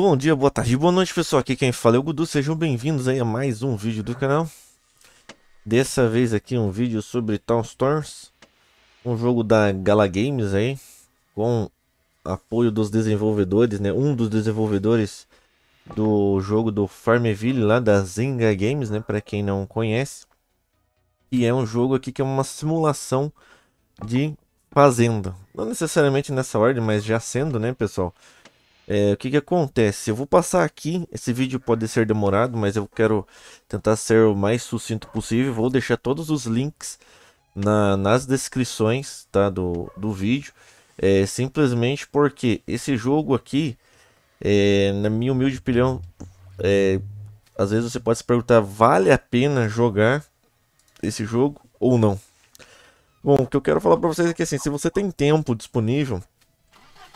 Bom dia, boa tarde, boa noite pessoal, aqui quem fala é o Gudu, sejam bem-vindos aí a mais um vídeo do canal Dessa vez aqui um vídeo sobre Town Storms Um jogo da Gala Games aí Com apoio dos desenvolvedores, né, um dos desenvolvedores do jogo do Farmville lá da Zynga Games, né, para quem não conhece E é um jogo aqui que é uma simulação de fazenda Não necessariamente nessa ordem, mas já sendo né pessoal é, o que, que acontece? Eu vou passar aqui, esse vídeo pode ser demorado, mas eu quero tentar ser o mais sucinto possível. Vou deixar todos os links na, nas descrições tá, do, do vídeo. É, simplesmente porque esse jogo aqui, é, na minha humilde opinião, é, às vezes você pode se perguntar, vale a pena jogar esse jogo ou não? Bom, o que eu quero falar para vocês é que assim, se você tem tempo disponível,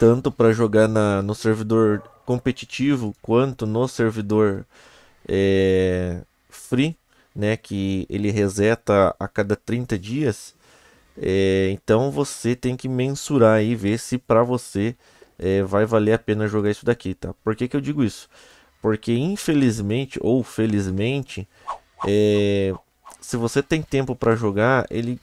tanto para jogar na, no servidor competitivo quanto no servidor é, free, né, que ele reseta a cada 30 dias. É, então você tem que mensurar e ver se para você é, vai valer a pena jogar isso daqui, tá? Por que, que eu digo isso? Porque infelizmente ou felizmente, é, se você tem tempo para jogar, ele,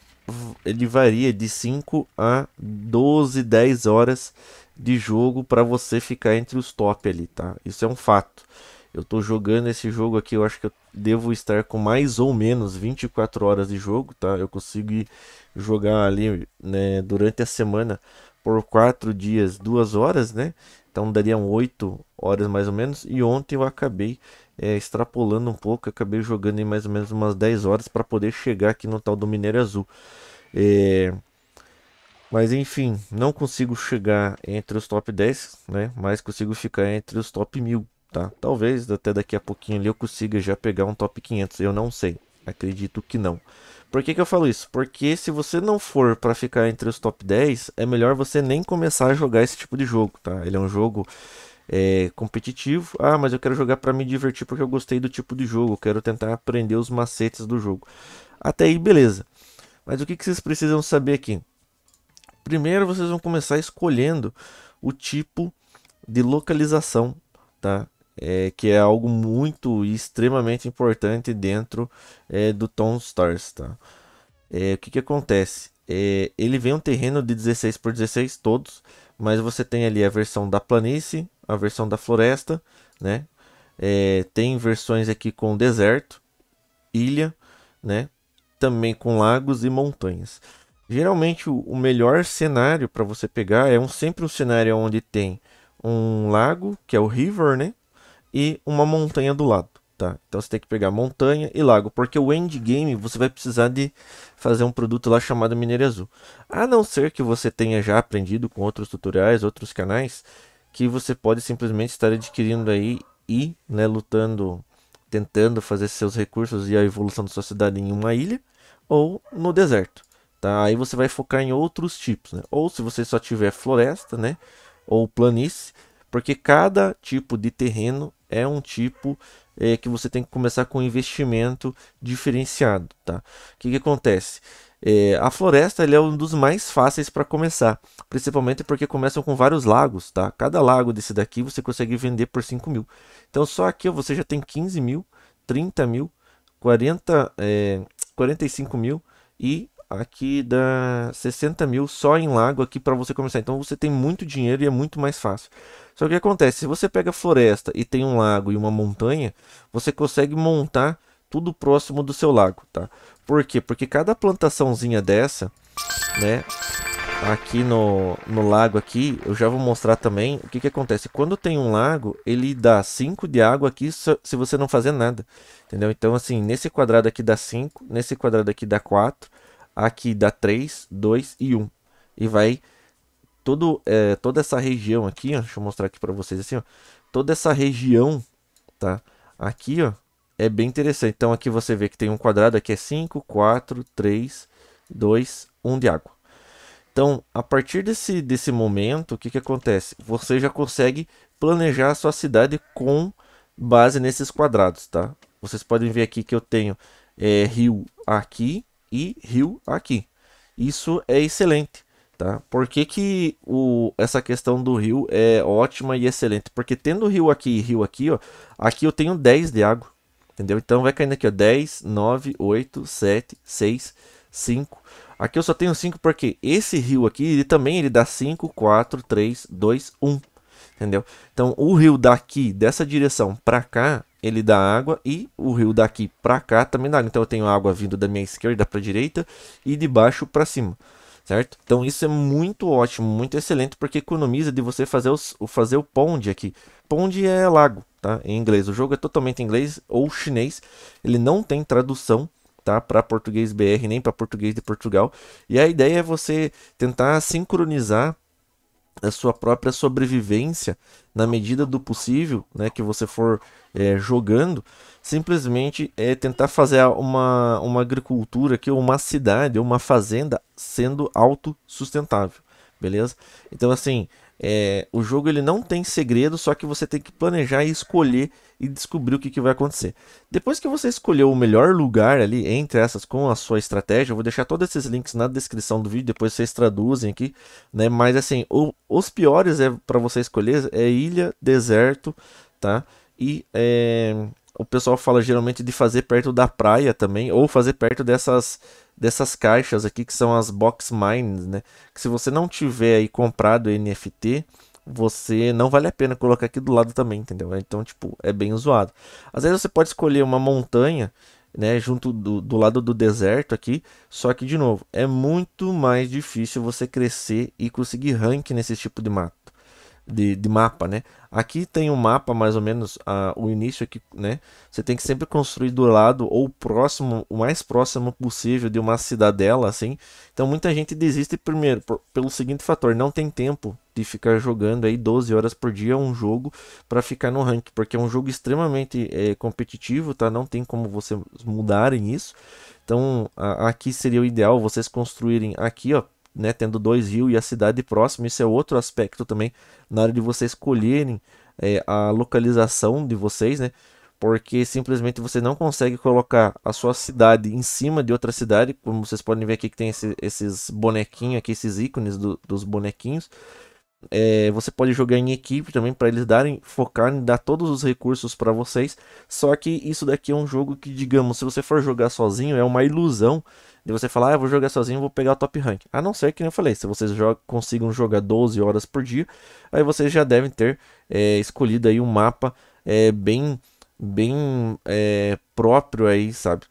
ele varia de 5 a 12, 10 horas de jogo para você ficar entre os top ali, tá? Isso é um fato. Eu tô jogando esse jogo aqui, eu acho que eu devo estar com mais ou menos 24 horas de jogo, tá? Eu consegui jogar ali, né, durante a semana por 4 dias, 2 horas, né? Então dariam 8 horas mais ou menos. E ontem eu acabei é, extrapolando um pouco, acabei jogando em mais ou menos umas 10 horas para poder chegar aqui no tal do Mineiro Azul. É... Mas enfim, não consigo chegar entre os top 10, né? Mas consigo ficar entre os top 1000, tá? Talvez até daqui a pouquinho ali eu consiga já pegar um top 500, eu não sei. Acredito que não. Por que, que eu falo isso? Porque se você não for para ficar entre os top 10, é melhor você nem começar a jogar esse tipo de jogo, tá? Ele é um jogo é, competitivo. Ah, mas eu quero jogar para me divertir porque eu gostei do tipo de jogo, eu quero tentar aprender os macetes do jogo. Até aí, beleza. Mas o que, que vocês precisam saber aqui? Primeiro vocês vão começar escolhendo o tipo de localização, tá? É, que é algo muito e extremamente importante dentro é, do Tom Stars, tá? É, o que, que acontece? É, ele vem um terreno de 16 por 16 todos, mas você tem ali a versão da planície, a versão da floresta, né? É, tem versões aqui com deserto, ilha, né? Também com lagos e montanhas. Geralmente o melhor cenário para você pegar é um, sempre um cenário onde tem um lago, que é o river, né? E uma montanha do lado, tá? Então você tem que pegar montanha e lago, porque o endgame você vai precisar de fazer um produto lá chamado minério azul. A não ser que você tenha já aprendido com outros tutoriais, outros canais, que você pode simplesmente estar adquirindo aí e, né, lutando, tentando fazer seus recursos e a evolução da sua cidade em uma ilha ou no deserto. Tá? Aí você vai focar em outros tipos, né? Ou se você só tiver floresta, né? Ou planície, porque cada tipo de terreno é um tipo é, que você tem que começar com um investimento diferenciado, tá? O que, que acontece? É, a floresta ele é um dos mais fáceis para começar, principalmente porque começam com vários lagos, tá? Cada lago desse daqui você consegue vender por 5 mil. Então só aqui você já tem 15 mil, 30 mil, 40, é, 45 mil e aqui dá 60 mil só em lago aqui para você começar. Então você tem muito dinheiro e é muito mais fácil. Só que o que acontece? Se você pega floresta e tem um lago e uma montanha, você consegue montar tudo próximo do seu lago, tá? Por quê? Porque cada plantaçãozinha dessa, né? Aqui no, no lago aqui, eu já vou mostrar também o que, que acontece. Quando tem um lago, ele dá 5 de água aqui se você não fazer nada, entendeu? Então assim, nesse quadrado aqui dá 5, nesse quadrado aqui dá 4, aqui dá 3, 2 e 1. E vai todo, é, toda essa região aqui, ó, deixa eu mostrar aqui para vocês assim, ó, toda essa região, tá? Aqui, ó, é bem interessante. Então aqui você vê que tem um quadrado, aqui é 5, 4, 3, 2, 1 de água. Então, a partir desse, desse momento, o que, que acontece? Você já consegue planejar a sua cidade com base nesses quadrados, tá? Vocês podem ver aqui que eu tenho é, rio aqui, e rio aqui. Isso é excelente. Tá? Por que, que o, essa questão do rio é ótima e excelente? Porque tendo rio aqui e rio aqui, ó, aqui eu tenho 10 de água. Entendeu? Então vai caindo aqui, ó, 10, 9, 8, 7, 6, 5. Aqui eu só tenho 5 porque esse rio aqui, ele também ele dá 5, 4, 3, 2, 1. Entendeu? Então o rio daqui, dessa direção para cá, ele dá água e o rio daqui para cá também dá água. Então eu tenho água vindo da minha esquerda para direita e de baixo para cima, certo? Então isso é muito ótimo, muito excelente porque economiza de você fazer, o fazer o pond aqui. Pond é lago, tá? Em inglês. O jogo é totalmente em inglês ou chinês. Ele não tem tradução tá? Para português BR nem para português de Portugal. E a ideia é você tentar sincronizar a sua própria sobrevivência na medida do possível, né, que você for é, jogando, simplesmente é tentar fazer uma, uma agricultura que uma cidade, uma fazenda sendo autossustentável, beleza? Então assim, é, o jogo ele não tem segredo, só que você tem que planejar e escolher e descobrir o que, que vai acontecer. Depois que você escolheu o melhor lugar ali entre essas com a sua estratégia, eu vou deixar todos esses links na descrição do vídeo, depois vocês traduzem aqui, né? Mas assim, o, os piores é para você escolher é ilha, deserto, tá? E é, o pessoal fala geralmente de fazer perto da praia também, ou fazer perto dessas dessas caixas aqui que são as box mines, né? Que se você não tiver aí comprado NFT, você não vale a pena colocar aqui do lado também, entendeu? Então, tipo, é bem zoado. Às vezes você pode escolher uma montanha, né, junto do, do lado do deserto aqui, só que, de novo, é muito mais difícil você crescer e conseguir rank nesse tipo de mato. De, de mapa, né? Aqui tem um mapa, mais ou menos, a, o início aqui, né? Você tem que sempre construir do lado ou próximo, o mais próximo possível de uma cidadela, assim. Então, muita gente desiste primeiro, por, pelo seguinte fator, não tem tempo de ficar jogando aí 12 horas por dia um jogo para ficar no ranking, porque é um jogo extremamente é, competitivo, tá? Não tem como vocês mudarem isso. Então, a, aqui seria o ideal vocês construírem aqui, ó, né, tendo dois rios e a cidade próxima. Isso é outro aspecto também na hora de vocês escolherem é, a localização de vocês, né? porque simplesmente você não consegue colocar a sua cidade em cima de outra cidade, como vocês podem ver aqui que tem esse, esses bonequinhos aqui, esses ícones do, dos bonequinhos, é, você pode jogar em equipe também para eles darem, e dar todos os recursos para vocês. Só que isso daqui é um jogo que, digamos, se você for jogar sozinho, é uma ilusão de você falar, ah, vou jogar sozinho, vou pegar o top rank. A não ser que nem eu falei, se vocês jog consigam jogar 12 horas por dia, aí vocês já devem ter é, escolhido aí um mapa é, bem, bem é, próprio aí, sabe?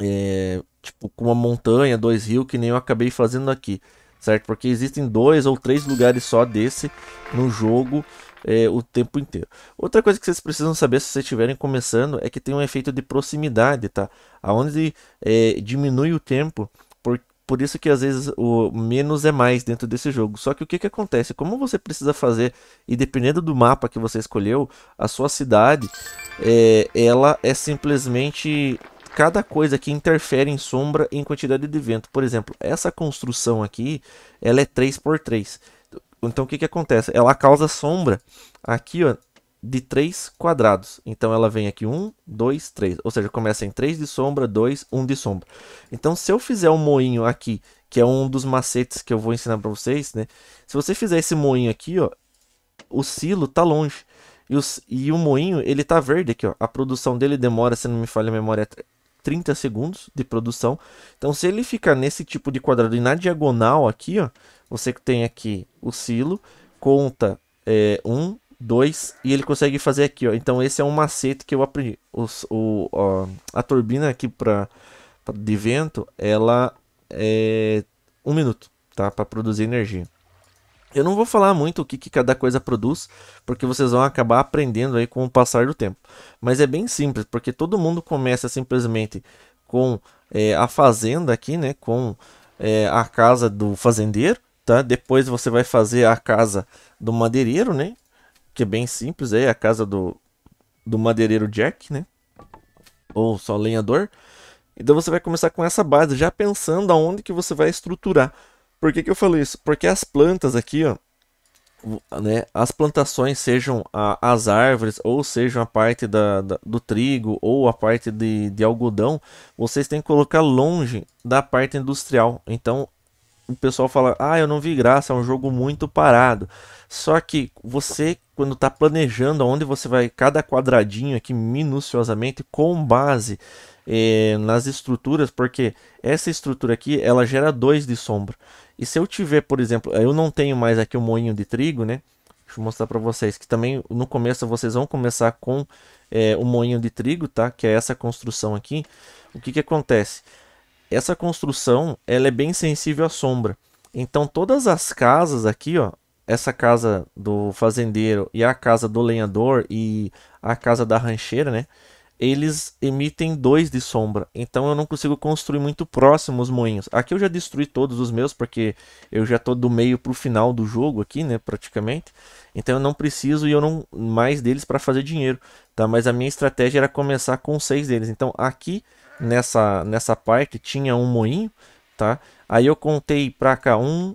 É, tipo, com uma montanha, dois rios, que nem eu acabei fazendo aqui certo? Porque existem dois ou três lugares só desse no jogo é, o tempo inteiro. Outra coisa que vocês precisam saber se vocês estiverem começando é que tem um efeito de proximidade, tá? Aonde é, diminui o tempo, por, por isso que às vezes o menos é mais dentro desse jogo. Só que o que, que acontece? Como você precisa fazer, e dependendo do mapa que você escolheu, a sua cidade, é, ela é simplesmente cada coisa que interfere em sombra em quantidade de vento. Por exemplo, essa construção aqui, ela é 3 x 3. Então o que, que acontece? Ela causa sombra aqui, ó, de 3 quadrados. Então ela vem aqui 1, 2, 3. Ou seja, começa em 3 de sombra, 2, 1 de sombra. Então se eu fizer um moinho aqui, que é um dos macetes que eu vou ensinar para vocês, né? Se você fizer esse moinho aqui, ó, o silo tá longe. E, os, e, o moinho, ele tá verde aqui, ó. A produção dele demora, se não me falha a memória, 30 segundos de produção. Então, se ele ficar nesse tipo de quadrado e na diagonal aqui, ó, você tem aqui o silo, conta 1, é, 2 um, e ele consegue fazer aqui. Ó. Então, esse é um macete que eu aprendi. O, o, ó, a turbina aqui pra, pra, de vento, ela é 1 um minuto tá, para produzir energia. Eu não vou falar muito o que, que, cada coisa produz, porque vocês vão acabar aprendendo aí com o passar do tempo. Mas é bem simples, porque todo mundo começa simplesmente com é, a fazenda aqui, né? Com é, a casa do fazendeiro, tá? Depois você vai fazer a casa do madeireiro, né? Que é bem simples, aí é a casa do, do madeireiro Jack, né? Ou só lenhador. Então você vai começar com essa base, já pensando aonde que você vai estruturar por que, que eu falo isso? Porque as plantas aqui, ó, né, as plantações, sejam a, as árvores, ou sejam a parte da, da, do trigo, ou a parte de, de algodão, vocês têm que colocar longe da parte industrial. Então, o pessoal fala, ah, eu não vi graça, é um jogo muito parado. Só que você, quando está planejando onde você vai, cada quadradinho aqui minuciosamente, com base eh, nas estruturas, porque essa estrutura aqui, ela gera dois de sombra. E se eu tiver, por exemplo, eu não tenho mais aqui o um moinho de trigo, né? Deixa eu mostrar para vocês que também no começo vocês vão começar com é, o moinho de trigo, tá? Que é essa construção aqui. O que que acontece? Essa construção, ela é bem sensível à sombra. Então todas as casas aqui, ó, essa casa do fazendeiro e a casa do lenhador e a casa da rancheira, né? eles emitem dois de sombra, então eu não consigo construir muito próximo os moinhos. Aqui eu já destruí todos os meus, porque eu já estou do meio para o final do jogo aqui, né, praticamente. Então eu não preciso e eu não mais deles para fazer dinheiro, tá? Mas a minha estratégia era começar com seis deles. Então aqui nessa nessa parte tinha um moinho, tá? Aí eu contei para cá um,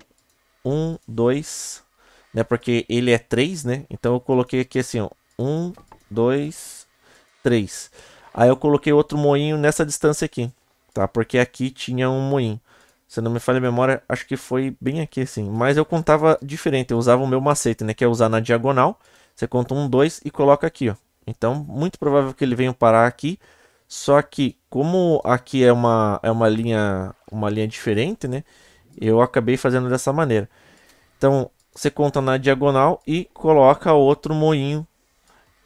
um, dois, né? Porque ele é três, né? Então eu coloquei aqui assim, ó, um, dois 3. Aí eu coloquei outro moinho nessa distância aqui, tá? Porque aqui tinha um moinho. Se não me falha a memória, acho que foi bem aqui assim. Mas eu contava diferente, eu usava o meu macete, né? Que é usar na diagonal. Você conta um, dois e coloca aqui, ó. Então, muito provável que ele venha parar aqui. Só que, como aqui é uma, é uma, linha, uma linha diferente, né? Eu acabei fazendo dessa maneira. Então, você conta na diagonal e coloca outro moinho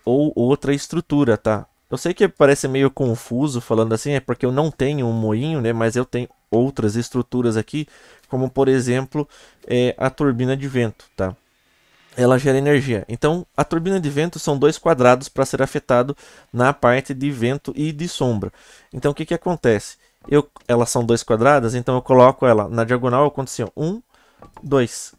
ou outra estrutura, tá? Eu sei que parece meio confuso falando assim, é porque eu não tenho um moinho, né? Mas eu tenho outras estruturas aqui, como por exemplo é, a turbina de vento, tá? Ela gera energia. Então, a turbina de vento são dois quadrados para ser afetado na parte de vento e de sombra. Então, o que, que acontece? Eu, elas são dois quadradas, então eu coloco ela na diagonal, eu conto assim, ó, um, dois,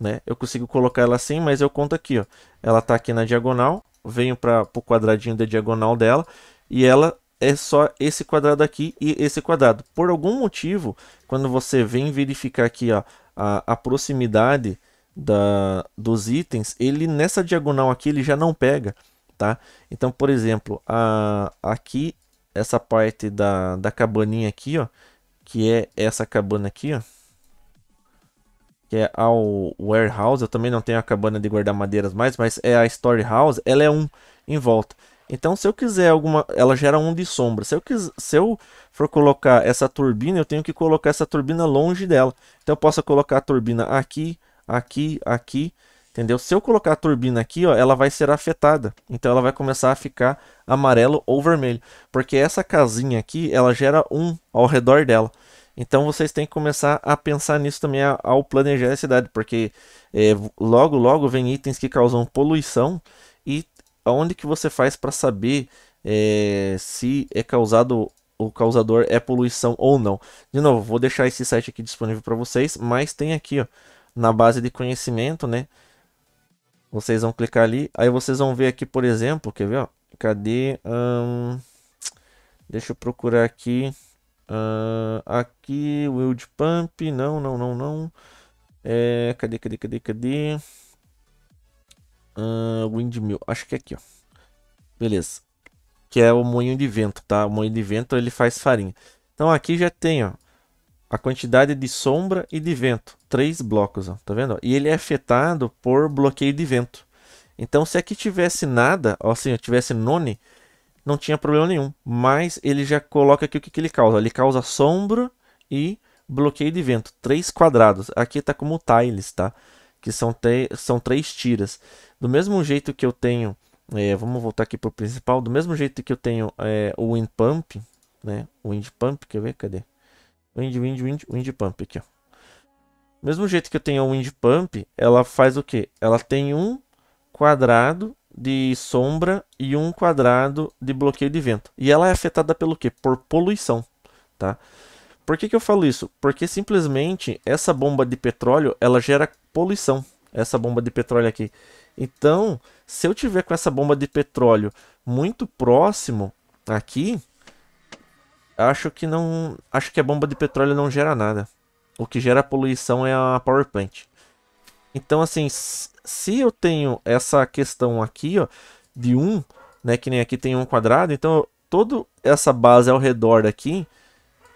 né? Eu consigo colocar ela assim, mas eu conto aqui, ó. Ela está aqui na diagonal, venho para o quadradinho da diagonal dela e ela é só esse quadrado aqui e esse quadrado. Por algum motivo, quando você vem verificar aqui ó, a, a proximidade da, dos itens, ele nessa diagonal aqui ele já não pega. Tá? Então, por exemplo, a, aqui, essa parte da, da cabaninha aqui, ó, que é essa cabana aqui, ó, que é ao warehouse. Eu também não tenho a cabana de guardar madeiras mais, mas é a story house. Ela é um em volta. Então, se eu quiser alguma, ela gera um de sombra. Se eu se eu for colocar essa turbina, eu tenho que colocar essa turbina longe dela. Então, eu posso colocar a turbina aqui, aqui, aqui, entendeu? Se eu colocar a turbina aqui, ó, ela vai ser afetada. Então, ela vai começar a ficar amarelo ou vermelho, porque essa casinha aqui, ela gera um ao redor dela. Então vocês têm que começar a pensar nisso também ao planejar a cidade, porque é, logo logo vem itens que causam poluição e aonde que você faz para saber é, se é causado o causador é poluição ou não. De novo, vou deixar esse site aqui disponível para vocês, mas tem aqui ó, na base de conhecimento, né? Vocês vão clicar ali, aí vocês vão ver aqui, por exemplo, quer ver? Ó, cadê? Hum, deixa eu procurar aqui. Uh, aqui, Wild Pump. Não, não, não, não. É, cadê, cadê, cadê, cadê? Uh, windmill. Acho que é aqui, ó. Beleza. Que é o moinho de vento, tá? O moinho de vento, ele faz farinha. Então aqui já tem, ó. A quantidade de sombra e de vento. Três blocos, ó. Tá vendo? E ele é afetado por bloqueio de vento. Então, se aqui tivesse nada, ó, eu assim, tivesse none, não tinha problema nenhum. Mas ele já coloca aqui o que, que ele causa. Ele causa sombra e bloqueio de vento. Três quadrados. Aqui está como tiles, tá? Que são, são três tiras. Do mesmo jeito que eu tenho... É, vamos voltar aqui para o principal. Do mesmo jeito que eu tenho é, o wind pump, né? O wind pump, quer ver? Cadê? Wind, wind, wind, wind pump aqui, ó. Mesmo jeito que eu tenho o wind pump, ela faz o que? Ela tem um quadrado de sombra e um quadrado de bloqueio de vento. E ela é afetada pelo quê? Por poluição, tá? Por que, que eu falo isso? Porque simplesmente essa bomba de petróleo, ela gera poluição, essa bomba de petróleo aqui. Então, se eu tiver com essa bomba de petróleo muito próximo aqui, acho que não, acho que a bomba de petróleo não gera nada. O que gera poluição é a power plant. Então, assim, se eu tenho essa questão aqui, ó, de 1, um, né, que nem aqui tem um quadrado, então toda essa base ao redor daqui,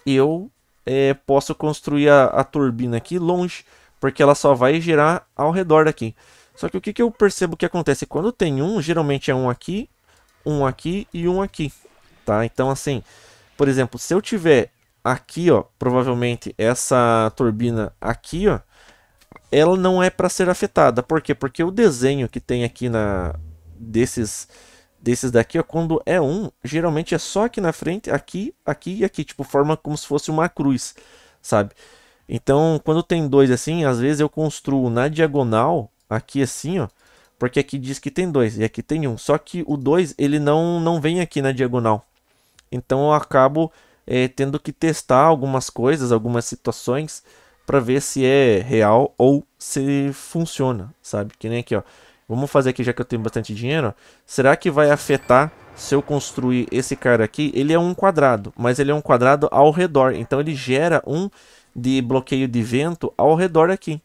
eu é, posso construir a, a, turbina aqui longe, porque ela só vai girar ao redor daqui. Só que o que, que eu percebo que acontece? Quando tem um, geralmente é um aqui, um aqui e um aqui, tá? Então, assim, por exemplo, se eu tiver aqui, ó, provavelmente essa turbina aqui, ó, ela não é para ser afetada. Por quê? Porque o desenho que tem aqui na desses desses daqui, ó, quando é um, geralmente é só aqui na frente, aqui, aqui e aqui, tipo, forma como se fosse uma cruz, sabe? Então, quando tem dois assim, às vezes eu construo na diagonal, aqui assim, ó, porque aqui diz que tem dois e aqui tem um, só que o dois, ele não, não vem aqui na diagonal. Então, eu acabo é, tendo que testar algumas coisas, algumas situações, para ver se é real ou se funciona, sabe? Que nem aqui, ó. Vamos fazer aqui, já que eu tenho bastante dinheiro, Será que vai afetar se eu construir esse cara aqui? Ele é um quadrado, mas ele é um quadrado ao redor. Então ele gera um de bloqueio de vento ao redor aqui.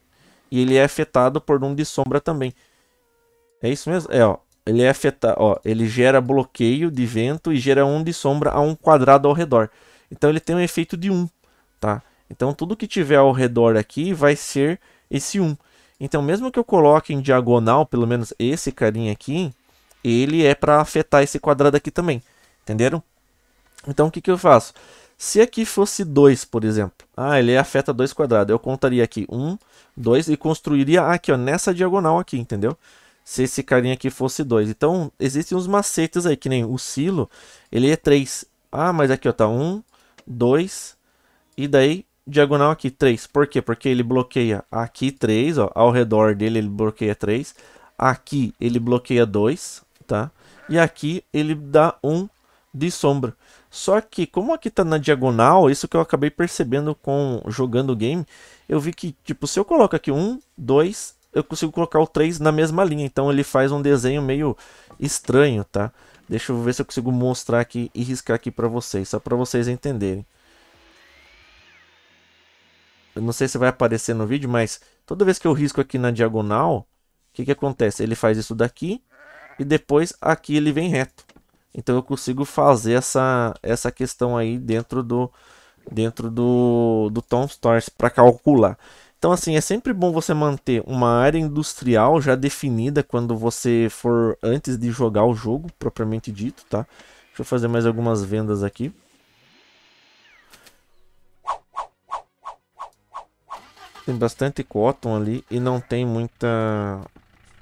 E ele é afetado por um de sombra também. É isso mesmo? É, ó. Ele é afetado, ó. Ele gera bloqueio de vento e gera um de sombra a um quadrado ao redor. Então ele tem um efeito de um, tá? Então tudo que tiver ao redor aqui vai ser esse 1. Então mesmo que eu coloque em diagonal, pelo menos esse carinha aqui, ele é para afetar esse quadrado aqui também. Entenderam? Então o que, que eu faço? Se aqui fosse 2, por exemplo, ah, ele afeta 2 quadrados, eu contaria aqui 1, 2 e construiria aqui, ó, nessa diagonal aqui, entendeu? Se esse carinha aqui fosse 2. Então, existem uns macetes aí, que nem o silo, ele é 3. Ah, mas aqui ó, tá 1, 2 e daí diagonal aqui, 3. Por quê? Porque ele bloqueia aqui 3, ó, ao redor dele ele bloqueia 3. Aqui ele bloqueia 2, tá? E aqui ele dá 1 de sombra. Só que como aqui tá na diagonal, isso que eu acabei percebendo com jogando o game, eu vi que tipo, se eu coloco aqui 1, 2, eu consigo colocar o 3 na mesma linha, então ele faz um desenho meio estranho, tá? Deixa eu ver se eu consigo mostrar aqui e riscar aqui para vocês, só para vocês entenderem não sei se vai aparecer no vídeo, mas toda vez que eu risco aqui na diagonal, o que, que acontece? Ele faz isso daqui e depois aqui ele vem reto. Então eu consigo fazer essa, essa questão aí dentro do dentro do, do Tom Stores para calcular. Então assim, é sempre bom você manter uma área industrial já definida quando você for antes de jogar o jogo propriamente dito, tá? Deixa eu fazer mais algumas vendas aqui. Tem bastante cotton ali e não tem muita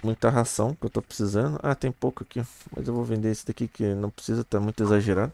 muita ração que eu tô precisando. Ah, tem pouco aqui, mas eu vou vender esse daqui que não precisa, tá muito exagerado.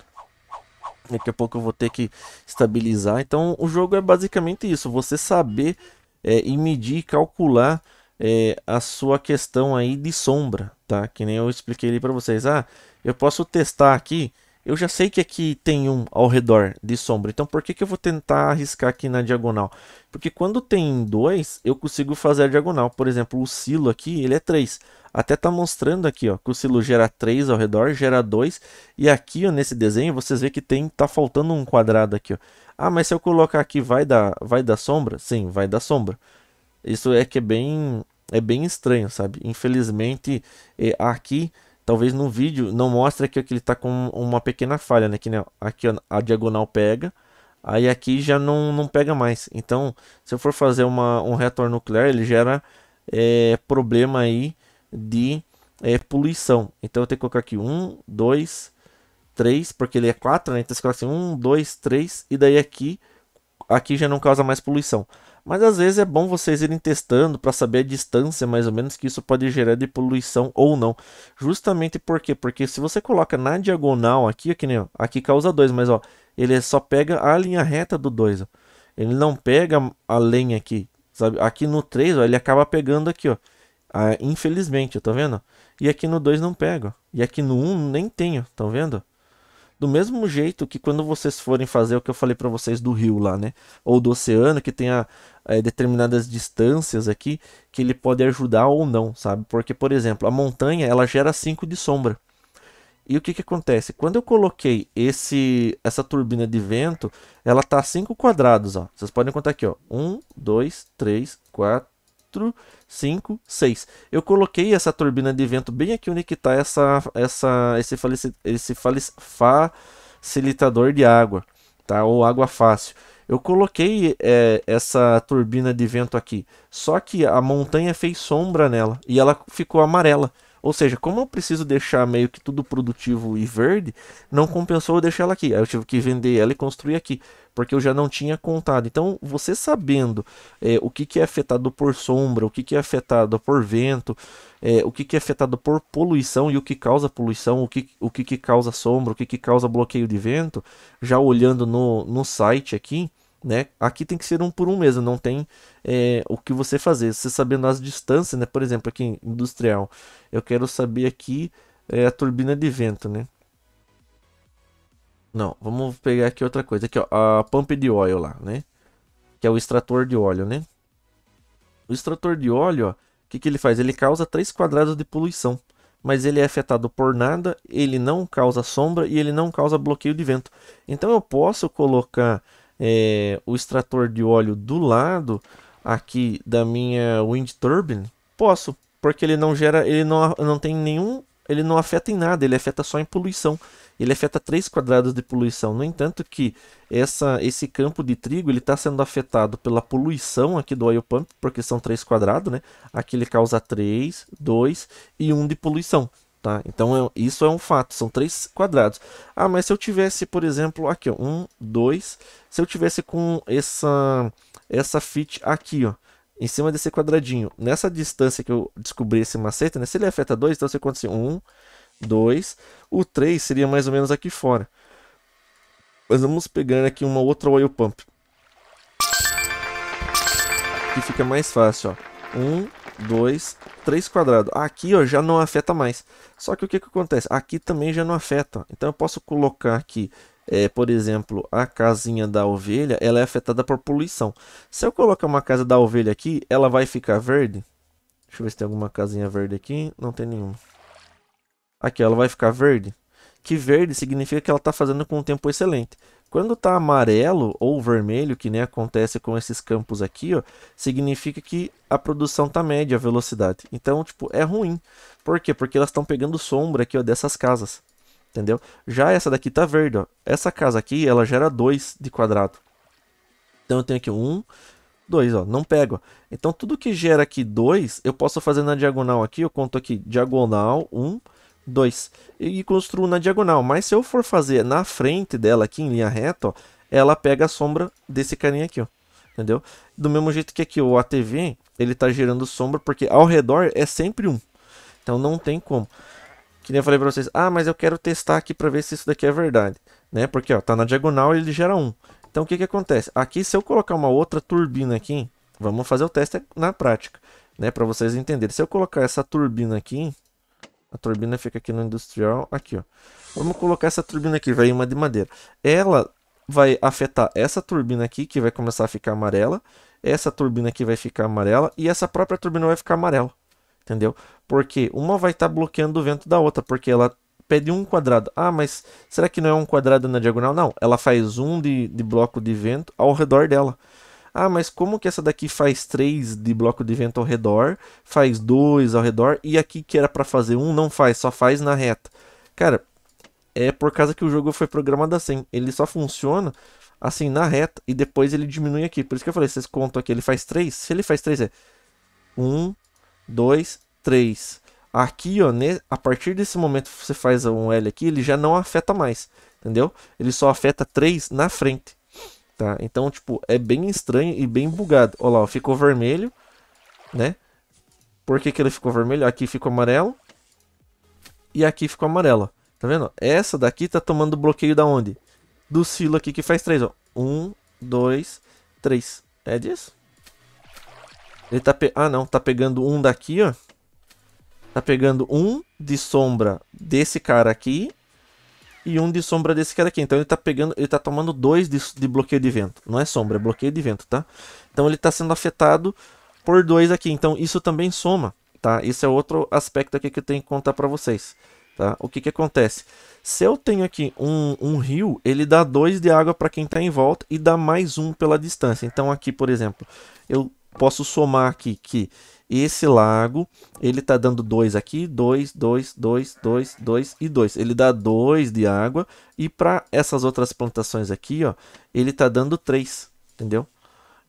Daqui a pouco eu vou ter que estabilizar. Então o jogo é basicamente isso, você saber é, e medir e calcular é, a sua questão aí de sombra, tá? Que nem eu expliquei ali para vocês. Ah, eu posso testar aqui eu já sei que aqui tem um ao redor de sombra, então por que, que eu vou tentar arriscar aqui na diagonal? Porque quando tem dois, eu consigo fazer a diagonal. Por exemplo, o silo aqui, ele é 3. Até está mostrando aqui ó, que o silo gera 3 ao redor, gera 2. E aqui ó, nesse desenho, vocês veem que tem, tá faltando um quadrado aqui. Ó. Ah, mas se eu colocar aqui, vai dar, vai dar sombra? Sim, vai dar sombra. Isso é que é bem, é bem estranho, sabe? Infelizmente, é, aqui talvez no vídeo não mostre aqui que ele está com uma pequena falha, né? Que, né? Aqui ó, a diagonal pega, aí aqui já não, não pega mais. Então, se eu for fazer uma, um reator nuclear, ele gera é, problema aí de é, poluição. Então, eu tenho que colocar aqui 1, 2, 3, porque ele é 4, né? Então, você coloca assim 1, 2, 3, e daí aqui, aqui já não causa mais poluição. Mas às vezes é bom vocês irem testando para saber a distância mais ou menos que isso pode gerar de poluição ou não. Justamente por quê? Porque se você coloca na diagonal aqui, aqui, é né? aqui causa 2, mas ó, ele só pega a linha reta do 2. Ele não pega além aqui, sabe? Aqui no 3, ele acaba pegando aqui, ó. Ah, infelizmente, tá vendo? E aqui no 2 não ó. E aqui no 1 um, nem tenho, tá vendo? Do mesmo jeito que quando vocês forem fazer o que eu falei para vocês do rio lá, né? Ou do oceano, que tenha é, determinadas distâncias aqui, que ele pode ajudar ou não, sabe? Porque, por exemplo, a montanha, ela gera 5 de sombra. E o que, que acontece? Quando eu coloquei esse, essa turbina de vento, ela tá 5 quadrados, ó. Vocês podem contar aqui, ó. 1, 2, 3, 4, 4, 5, 6. Eu coloquei essa turbina de vento bem aqui onde está essa, essa, esse, falici, esse falici, facilitador de água, tá? ou água fácil. Eu coloquei é, essa turbina de vento aqui, só que a montanha fez sombra nela e ela ficou amarela. Ou seja, como eu preciso deixar meio que tudo produtivo e verde, não compensou eu deixar ela aqui. Aí eu tive que vender ela e construir aqui, porque eu já não tinha contado. Então, você sabendo é, o que, que é afetado por sombra, o que, que é afetado por vento, é, o que, que é afetado por poluição e o que causa poluição, o que, o que, que causa sombra, o que, que causa bloqueio de vento, já olhando no, no site aqui, né? Aqui tem que ser um por um mesmo, não tem é, o que você fazer. Você sabendo as distâncias, né? Por exemplo, aqui industrial, eu quero saber aqui é, a turbina de vento, né? Não, vamos pegar aqui outra coisa, aqui ó, a pump de óleo lá, né? Que é o extrator de óleo, né? O extrator de óleo, o que, que ele faz? Ele causa 3 quadrados de poluição, mas ele é afetado por nada, ele não causa sombra e ele não causa bloqueio de vento. Então eu posso colocar é, o extrator de óleo do lado aqui da minha wind turbine? Posso, porque ele não gera, ele não, não tem nenhum, ele não afeta em nada, ele afeta só em poluição. Ele afeta 3 quadrados de poluição. No entanto que essa, esse campo de trigo ele está sendo afetado pela poluição aqui do oil pump, porque são 3 quadrados, né? Aqui ele causa 3, 2 e 1 de poluição. Tá? Então é, isso é um fato, são três quadrados. Ah, mas se eu tivesse, por exemplo, aqui, ó, um, dois, se eu tivesse com essa, essa fit aqui, ó, em cima desse quadradinho, nessa distância que eu descobri esse macete, né, se ele afeta dois, então você conta assim, um, dois, o três seria mais ou menos aqui fora. Mas vamos pegar aqui uma outra oil pump. Que fica mais fácil, ó. Um, 2, 3 quadrados. Aqui ó, já não afeta mais. Só que o que, que acontece? Aqui também já não afeta. Então eu posso colocar aqui, é, por exemplo, a casinha da ovelha, ela é afetada por poluição. Se eu colocar uma casa da ovelha aqui, ela vai ficar verde? Deixa eu ver se tem alguma casinha verde aqui. Não tem nenhuma. Aqui, ela vai ficar verde que verde significa que ela está fazendo com um tempo excelente. Quando está amarelo ou vermelho, que nem acontece com esses campos aqui, ó, significa que a produção está média, a velocidade. Então, tipo, é ruim. Por quê? Porque elas estão pegando sombra aqui ó, dessas casas. Entendeu? Já essa daqui está verde. Ó. Essa casa aqui, ela gera 2 de quadrado. Então, eu tenho aqui 1, um, 2, ó, não pego. Então, tudo que gera aqui 2, eu posso fazer na diagonal aqui. Eu conto aqui diagonal 1, um, 2 e construo na diagonal. Mas se eu for fazer na frente dela aqui em linha reta, ó, ela pega a sombra desse carinha aqui, ó. Entendeu? Do mesmo jeito que aqui o ATV, ele tá gerando sombra porque ao redor é sempre um. Então não tem como. Que nem eu falei pra vocês, ah, mas eu quero testar aqui pra ver se isso daqui é verdade. Né? Porque ó, tá na diagonal ele gera um. Então o que que acontece? Aqui se eu colocar uma outra turbina aqui, vamos fazer o teste na prática, né? Pra vocês entenderem. Se eu colocar essa turbina aqui, a turbina fica aqui no industrial, aqui, ó. Vamos colocar essa turbina aqui, vai uma de madeira. Ela vai afetar essa turbina aqui, que vai começar a ficar amarela. Essa turbina aqui vai ficar amarela e essa própria turbina vai ficar amarela. Entendeu? Porque uma vai estar tá bloqueando o vento da outra, porque ela pede um quadrado. Ah, mas será que não é um quadrado na diagonal? Não, ela faz um de, de bloco de vento ao redor dela. Ah, mas como que essa daqui faz 3 de bloco de vento ao redor, faz 2 ao redor, e aqui que era para fazer um, não faz, só faz na reta. Cara, é por causa que o jogo foi programado assim. Ele só funciona assim na reta e depois ele diminui aqui. Por isso que eu falei, vocês contam aqui, ele faz 3. Se ele faz 3 é 1, 2, 3. Aqui, ó, a partir desse momento você faz um L aqui, ele já não afeta mais, entendeu? Ele só afeta 3 na frente tá? Então, tipo, é bem estranho e bem bugado. Olha lá, ficou vermelho, né? Por que, que ele ficou vermelho? Aqui ficou amarelo e aqui ficou amarelo, Tá vendo? Essa daqui tá tomando bloqueio da onde? Do silo aqui que faz 3, ó. 1, 2, 3. É disso? Ele tá pe... Ah, não. Tá pegando um daqui, ó. Tá pegando um de sombra desse cara aqui e um de sombra desse cara aqui. Então ele tá pegando, ele tá tomando dois de, de bloqueio de vento. Não é sombra, é bloqueio de vento, tá? Então ele tá sendo afetado por dois aqui. Então isso também soma, tá? Isso é outro aspecto aqui que eu tenho que contar para vocês, tá? O que que acontece? Se eu tenho aqui um, um rio, ele dá dois de água para quem tá em volta e dá mais um pela distância. Então aqui, por exemplo, eu posso somar aqui que esse lago, ele está dando 2 aqui, 2, 2, 2, 2, 2 e 2. Ele dá 2 de água e para essas outras plantações aqui, ó, ele está dando 3, entendeu?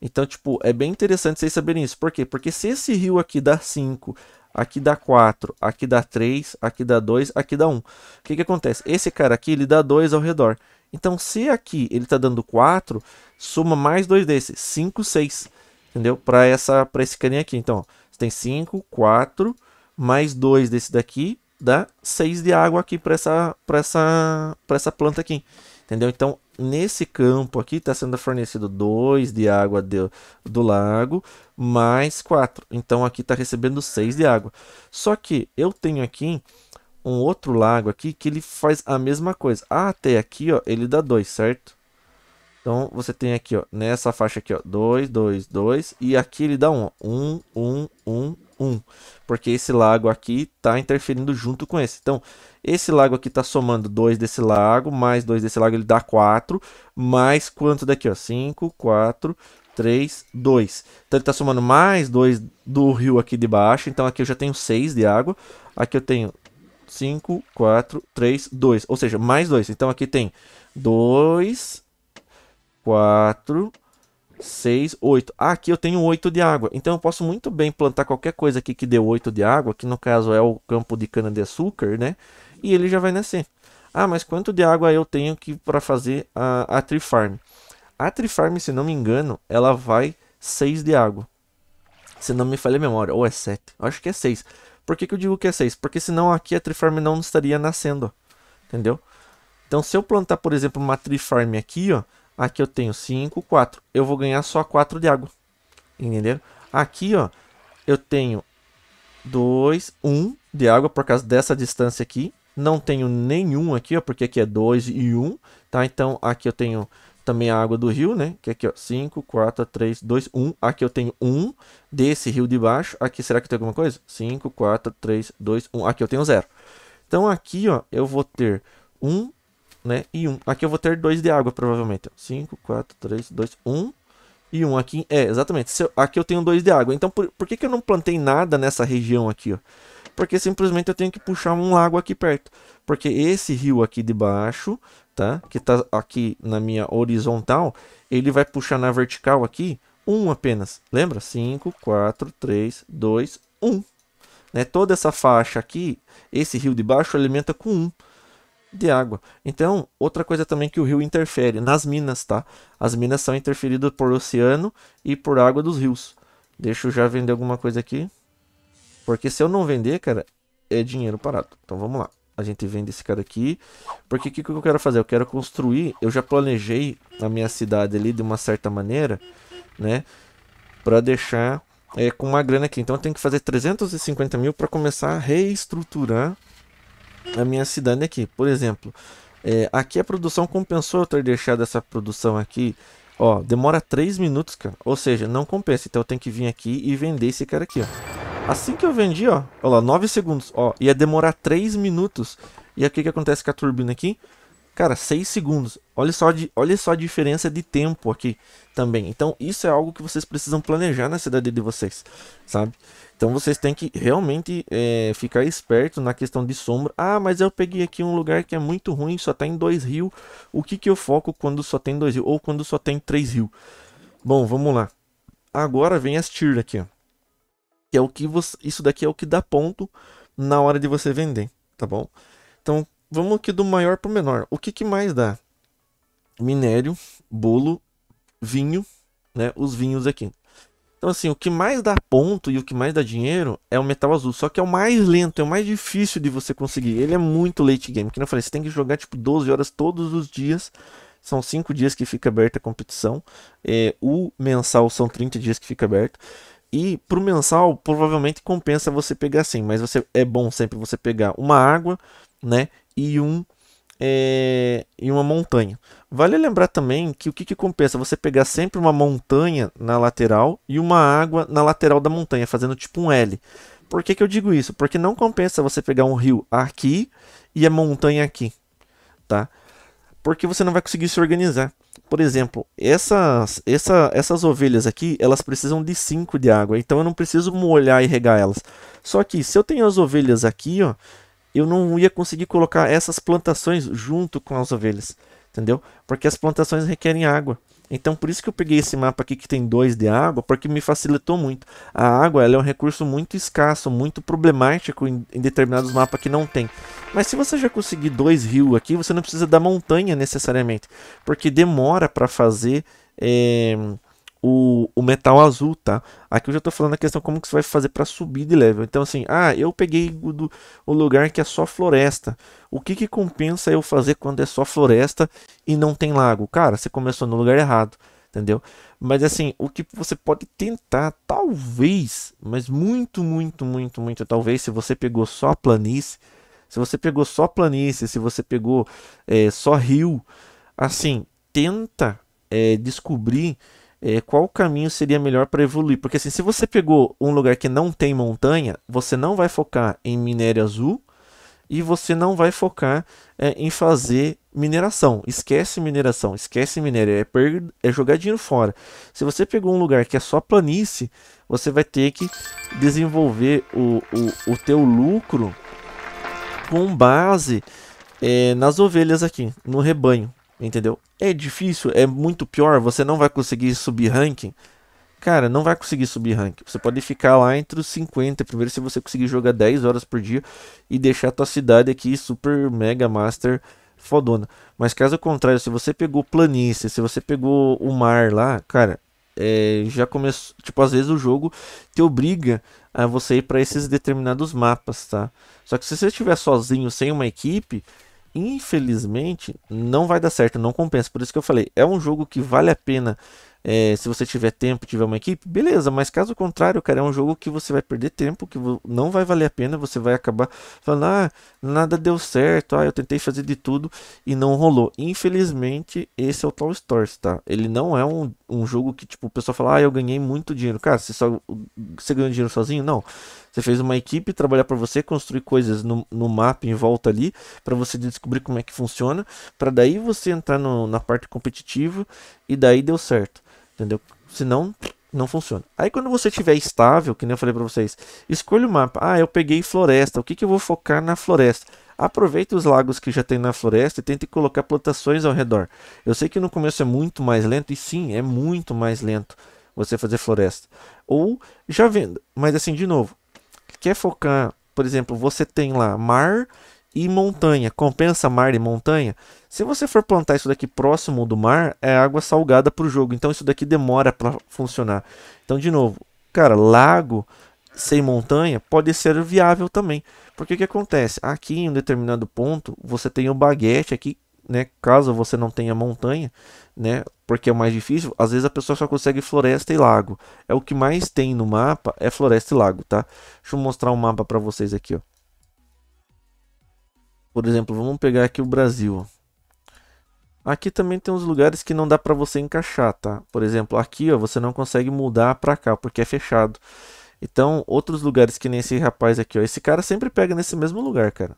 Então, tipo, é bem interessante vocês saberem isso. Por quê? Porque se esse rio aqui dá 5, aqui dá 4, aqui dá 3, aqui dá 2, aqui dá 1. Um. O que, que acontece? Esse cara aqui, ele dá 2 ao redor. Então, se aqui ele está dando 4, soma mais 2 desses, 5, 6 entendeu? Para essa para esse caninho aqui. Então, ó, você tem 5, 4 mais 2 desse daqui dá 6 de água aqui para essa para essa para essa planta aqui. Entendeu? Então, nesse campo aqui está sendo fornecido 2 de água de, do lago mais 4. Então aqui está recebendo 6 de água. Só que eu tenho aqui um outro lago aqui que ele faz a mesma coisa. até aqui, ó, ele dá 2, certo? Então você tem aqui, ó, nessa faixa aqui, ó, 2, 2, 2 e aqui ele dá 1, 1, 1, 1, 1, porque esse lago aqui está interferindo junto com esse. Então, esse lago aqui está somando 2 desse lago, mais 2 desse lago, ele dá 4, mais quanto daqui, ó, 5, 4, 3, 2. Então ele está somando mais 2 do rio aqui de baixo, então aqui eu já tenho 6 de água, aqui eu tenho 5, 4, 3, 2, ou seja, mais 2. Então aqui tem 2, quatro, seis, oito. Ah, aqui eu tenho oito de água. Então eu posso muito bem plantar qualquer coisa aqui que dê oito de água, que no caso é o campo de cana-de-açúcar, né? E ele já vai nascer. Ah, mas quanto de água eu tenho que para fazer a, a Farm? A Farm, se não me engano, ela vai 6 de água. Se não me falha a memória, ou é 7. Acho que é 6. Por que, que eu digo que é 6? Porque senão aqui a Farm não estaria nascendo. Entendeu? Então, se eu plantar, por exemplo, uma Farm aqui, ó, Aqui eu tenho 5, 4. Eu vou ganhar só 4 de água. Entenderam? Aqui, ó, eu tenho 2, 1 de água por causa dessa distância aqui. Não tenho nenhum aqui, ó, porque aqui é 2 e 1, tá? Então, aqui eu tenho também a água do rio, né? Que aqui, ó, 5, 4, 3, 2, 1. Aqui eu tenho 1 um desse rio de baixo. Aqui, será que tem alguma coisa? 5, 4, 3, 2, 1. Aqui eu tenho 0. Então, aqui, ó, eu vou ter 1, né? E 1. Aqui eu vou ter 2 de água, provavelmente. 5, 4, 3, 2, 1 e 1 aqui. É, exatamente. Eu, aqui eu tenho 2 de água. Então, por, por que, que eu não plantei nada nessa região aqui, ó? Porque simplesmente eu tenho que puxar um lago aqui perto. Porque esse rio aqui de baixo, tá? Que está aqui na minha horizontal, ele vai puxar na vertical aqui um apenas. Lembra? 5, 4, 3, 2, 1. Toda essa faixa aqui, esse rio de baixo alimenta com 1 de água. Então, outra coisa também que o rio interfere nas minas, tá? As minas são interferidas por oceano e por água dos rios. Deixa eu já vender alguma coisa aqui. Porque se eu não vender, cara, é dinheiro parado. Então vamos lá. A gente vende esse cara aqui. Porque o que, que eu quero fazer? Eu quero construir. Eu já planejei a minha cidade ali de uma certa maneira, né? Pra deixar é, com uma grana aqui. Então eu tenho que fazer 350 mil para começar a reestruturar a minha cidade aqui. Por exemplo, é, aqui a produção compensou eu ter deixado essa produção aqui. Ó, demora 3 minutos, cara. Ou seja, não compensa. Então eu tenho que vir aqui e vender esse cara aqui, ó. Assim que eu vendi, ó. Ó lá, 9 segundos. Ó, ia demorar 3 minutos. E aqui que acontece com a turbina aqui? Cara, 6 segundos. Olha só, de, olha só a diferença de tempo aqui também. Então, isso é algo que vocês precisam planejar na cidade de vocês, sabe? Então, vocês têm que realmente é, ficar esperto na questão de sombra. Ah, mas eu peguei aqui um lugar que é muito ruim, só tem tá dois rios. O que, que eu foco quando só tem dois rios? Ou quando só tem três rios? Bom, vamos lá. Agora vem as tier aqui, ó. Que é o que você... Isso daqui é o que dá ponto na hora de você vender, tá bom? Então, vamos aqui do maior para o menor. O que, que mais dá? Minério, bolo vinho, né? Os vinhos aqui. Então, assim, o que mais dá ponto e o que mais dá dinheiro é o metal azul. Só que é o mais lento, é o mais difícil de você conseguir. Ele é muito late game. Que eu falei, você tem que jogar tipo 12 horas todos os dias. São 5 dias que fica aberta a competição. É, o mensal são 30 dias que fica aberto. E pro mensal, provavelmente compensa você pegar sim. Mas você é bom sempre você pegar uma água, né? E um é, e uma montanha. Vale lembrar também que o que, que compensa? Você pegar sempre uma montanha na lateral e uma água na lateral da montanha, fazendo tipo um L. Por que, que eu digo isso? Porque não compensa você pegar um rio aqui e a montanha aqui, tá? Porque você não vai conseguir se organizar. Por exemplo, essas, essa, essas ovelhas aqui, elas precisam de 5 de água, então eu não preciso molhar e regar elas. Só que se eu tenho as ovelhas aqui, ó, eu não ia conseguir colocar essas plantações junto com as ovelhas, entendeu? Porque as plantações requerem água. Então, por isso que eu peguei esse mapa aqui que tem dois de água, porque me facilitou muito. A água é um recurso muito escasso, muito problemático em, em determinados mapas que não tem. Mas se você já conseguir dois rios aqui, você não precisa da montanha necessariamente, porque demora para fazer é, o, o metal azul, tá? Aqui eu já estou falando a questão como que você vai fazer para subir de level. Então assim, ah, eu peguei o, do, o lugar que é só floresta. O que que compensa eu fazer quando é só floresta e não tem lago? Cara, você começou no lugar errado, entendeu? Mas assim, o que você pode tentar, talvez, mas muito, muito, muito, muito, talvez, se você pegou só a planície, se você pegou só planície, se você pegou é, só rio, assim, tenta é, descobrir é, qual caminho seria melhor para evoluir. Porque assim, se você pegou um lugar que não tem montanha, você não vai focar em minério azul e você não vai focar é, em fazer mineração. Esquece mineração, esquece minério, é, per... é jogar dinheiro fora. Se você pegou um lugar que é só planície, você vai ter que desenvolver o, o, o teu lucro com base é, nas ovelhas aqui, no rebanho, entendeu? é difícil, é muito pior, você não vai conseguir subir ranking. Cara, não vai conseguir subir ranking. Você pode ficar lá entre os 50 primeiro se você conseguir jogar 10 horas por dia e deixar a tua cidade aqui super mega master fodona. Mas caso contrário, se você pegou planície, se você pegou o mar lá, cara, é, já começou. Tipo, às vezes o jogo te obriga a você ir para esses determinados mapas, tá? Só que se você estiver sozinho, sem uma equipe, infelizmente não vai dar certo, não compensa. Por isso que eu falei, é um jogo que vale a pena é, se você tiver tempo, tiver uma equipe, beleza. Mas caso contrário, cara, é um jogo que você vai perder tempo, que não vai valer a pena. Você vai acabar falando, ah, nada deu certo, ah, eu tentei fazer de tudo e não rolou. Infelizmente, esse é o Tall Stories, tá? Ele não é um, um jogo que, tipo, o pessoal fala, ah, eu ganhei muito dinheiro. Cara, você, só, você ganhou dinheiro sozinho? Não. Você fez uma equipe trabalhar para você, construir coisas no, no mapa em volta ali, para você descobrir como é que funciona, para daí você entrar no, na parte competitiva e daí deu certo, entendeu? Senão, não funciona. Aí quando você tiver estável, que nem eu falei para vocês, escolha o mapa. Ah, eu peguei floresta. O que, que eu vou focar na floresta? Aproveite os lagos que já tem na floresta e tente colocar plantações ao redor. Eu sei que no começo é muito mais lento e sim, é muito mais lento você fazer floresta. Ou já vendo, mas assim de novo, quer é focar, por exemplo, você tem lá mar e montanha, compensa mar e montanha. Se você for plantar isso daqui próximo do mar, é água salgada para o jogo, então isso daqui demora para funcionar. Então, de novo, cara, lago sem montanha pode ser viável também. Porque o que acontece? Aqui em um determinado ponto, você tem o baguete aqui, né? Caso você não tenha montanha, né? Porque é o mais difícil, às vezes a pessoa só consegue floresta e lago. É o que mais tem no mapa, é floresta e lago, tá? Deixa eu mostrar um mapa para vocês aqui, ó. Por exemplo, vamos pegar aqui o Brasil. Aqui também tem uns lugares que não dá para você encaixar, tá? Por exemplo, aqui ó, você não consegue mudar para cá porque é fechado. Então, outros lugares que nem esse rapaz aqui, ó, esse cara sempre pega nesse mesmo lugar, cara.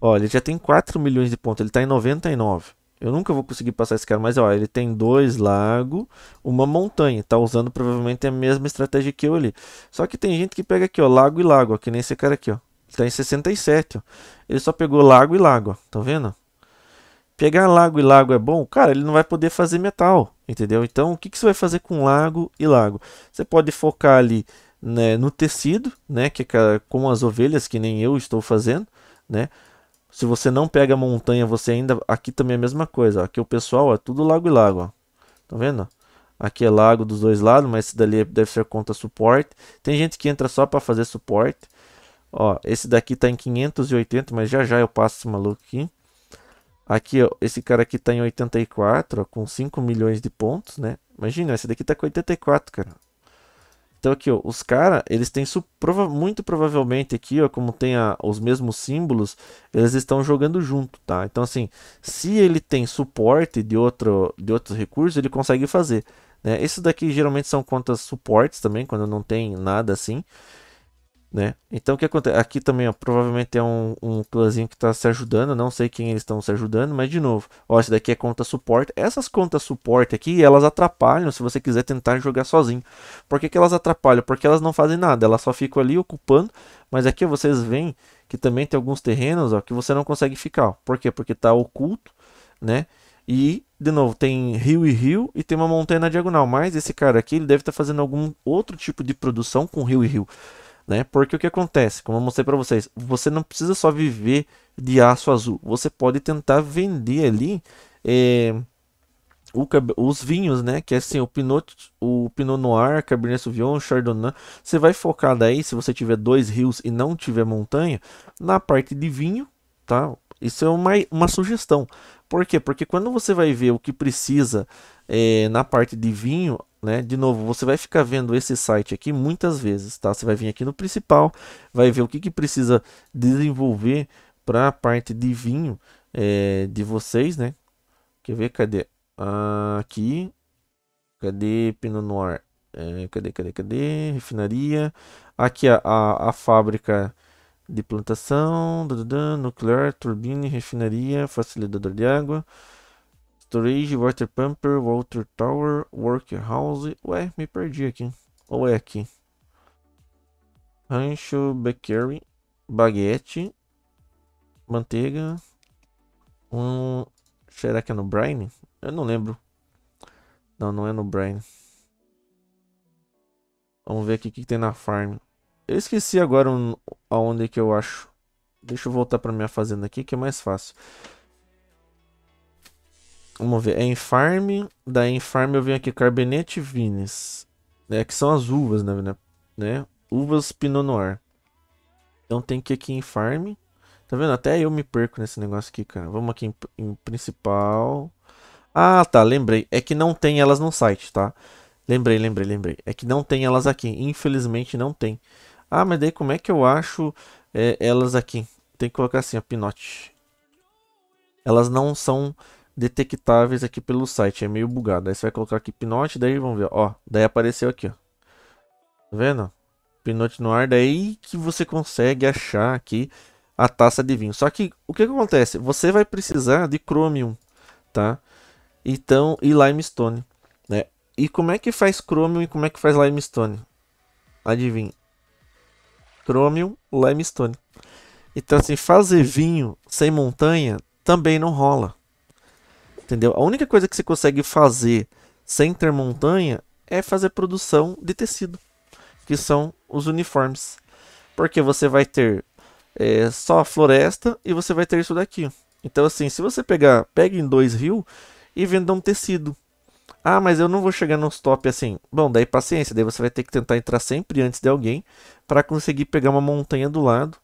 Olha, ele já tem 4 milhões de pontos, ele tá em 99. Eu nunca vou conseguir passar esse cara, mas ó, ele tem dois lagos, uma montanha. Tá usando provavelmente a mesma estratégia que eu ali. Só que tem gente que pega aqui, ó, lago e lago, ó, que nem esse cara aqui, ó. Ele tá em 67, ó. Ele só pegou lago e lago, ó. Tá vendo? Pegar lago e lago é bom? Cara, ele não vai poder fazer metal, entendeu? Então, o que, que você vai fazer com lago e lago? Você pode focar ali né, no tecido, né? Que é com as ovelhas, que nem eu estou fazendo, né? Se você não pega a montanha, você ainda. Aqui também é a mesma coisa. Aqui o pessoal é tudo lago e lago. Ó. Tá vendo? Aqui é lago dos dois lados, mas esse dali é, deve ser conta suporte. Tem gente que entra só para fazer suporte. Ó, esse daqui tá em 580, mas já já eu passo esse maluco aqui. Aqui, ó, esse cara aqui tá em 84, ó, com 5 milhões de pontos, né? Imagina, esse daqui tá com 84, cara. Então aqui, ó, os caras, eles têm prova muito provavelmente aqui, ó, como tem a, os mesmos símbolos, eles estão jogando junto, tá? Então assim, se ele tem suporte de outro de outros recursos, ele consegue fazer, né? Isso daqui geralmente são contas suportes também, quando não tem nada assim. Né? Então o que acontece? Aqui também ó, provavelmente é um, um clãzinho que está se ajudando. Não sei quem eles estão se ajudando, mas de novo, ó, essa daqui é conta suporte. Essas contas suporte aqui, elas atrapalham se você quiser tentar jogar sozinho. Por que, que elas atrapalham? Porque elas não fazem nada, elas só ficam ali ocupando. Mas aqui vocês veem que também tem alguns terrenos ó, que você não consegue ficar. Ó. Por quê? Porque está oculto, né? E, de novo, tem rio e rio e tem uma montanha na diagonal. Mas esse cara aqui, ele deve estar tá fazendo algum outro tipo de produção com rio e rio né? Porque o que acontece, como eu mostrei para vocês, você não precisa só viver de aço azul, você pode tentar vender ali é, o, os vinhos, né? Que é assim, o Pinot, o Pinot Noir, Cabernet Sauvignon, Chardonnay. Você vai focar daí, se você tiver dois rios e não tiver montanha, na parte de vinho, tá? Isso é uma, uma sugestão. Por quê? Porque quando você vai ver o que precisa é, na parte de vinho, né? De novo, você vai ficar vendo esse site aqui muitas vezes, tá? Você vai vir aqui no principal, vai ver o que, que precisa desenvolver para a parte de vinho é, de vocês, né? Quer ver? Cadê? Ah, aqui. Cadê Pinot Noir? É, cadê, cadê, cadê? Refinaria. Aqui a, a, a fábrica de plantação, nuclear, turbine, refinaria, facilitador de água. Storage, Water Pumper, Water Tower, Workhouse. Ué, me perdi aqui. Ou é aqui? Rancho, Bakery, Baguete, Manteiga. Um. Será que é no Brine? Eu não lembro. Não, não é no Brine. Vamos ver aqui o que, que tem na farm. Eu esqueci agora um, aonde que eu acho. Deixa eu voltar para minha fazenda aqui que é mais fácil. Vamos ver, é em farm. Da em farm eu venho aqui Carbonete Vines. Né, que são as uvas, né, né? Uvas Pinot Noir. Então tem que ir aqui em farm. Tá vendo? Até eu me perco nesse negócio aqui, cara. Vamos aqui em, em principal. Ah, tá, lembrei. É que não tem elas no site, tá? Lembrei, lembrei, lembrei. É que não tem elas aqui. Infelizmente não tem. Ah, mas daí como é que eu acho é, elas aqui? Tem que colocar assim, ó. pinote. Elas não são detectáveis aqui pelo site. É meio bugado. Aí você vai colocar aqui pinote, daí vamos ver. Ó, daí apareceu aqui, ó. Tá vendo? Pinote no ar, daí que você consegue achar aqui a taça de vinho. Só que o que, que acontece? Você vai precisar de Chromium, tá? Então, e limestone, né? E como é que faz Chromium e como é que faz limestone? Adivinha. Chromium, limestone. Então, assim, fazer vinho sem montanha também não rola. Entendeu? A única coisa que você consegue fazer sem ter montanha é fazer produção de tecido, que são os uniformes. Porque você vai ter é, só a floresta e você vai ter isso daqui. Então, assim, se você pegar, pegue em dois rios e venda um tecido. Ah, mas eu não vou chegar nos top assim. Bom, daí paciência, daí você vai ter que tentar entrar sempre antes de alguém para conseguir pegar uma montanha do lado,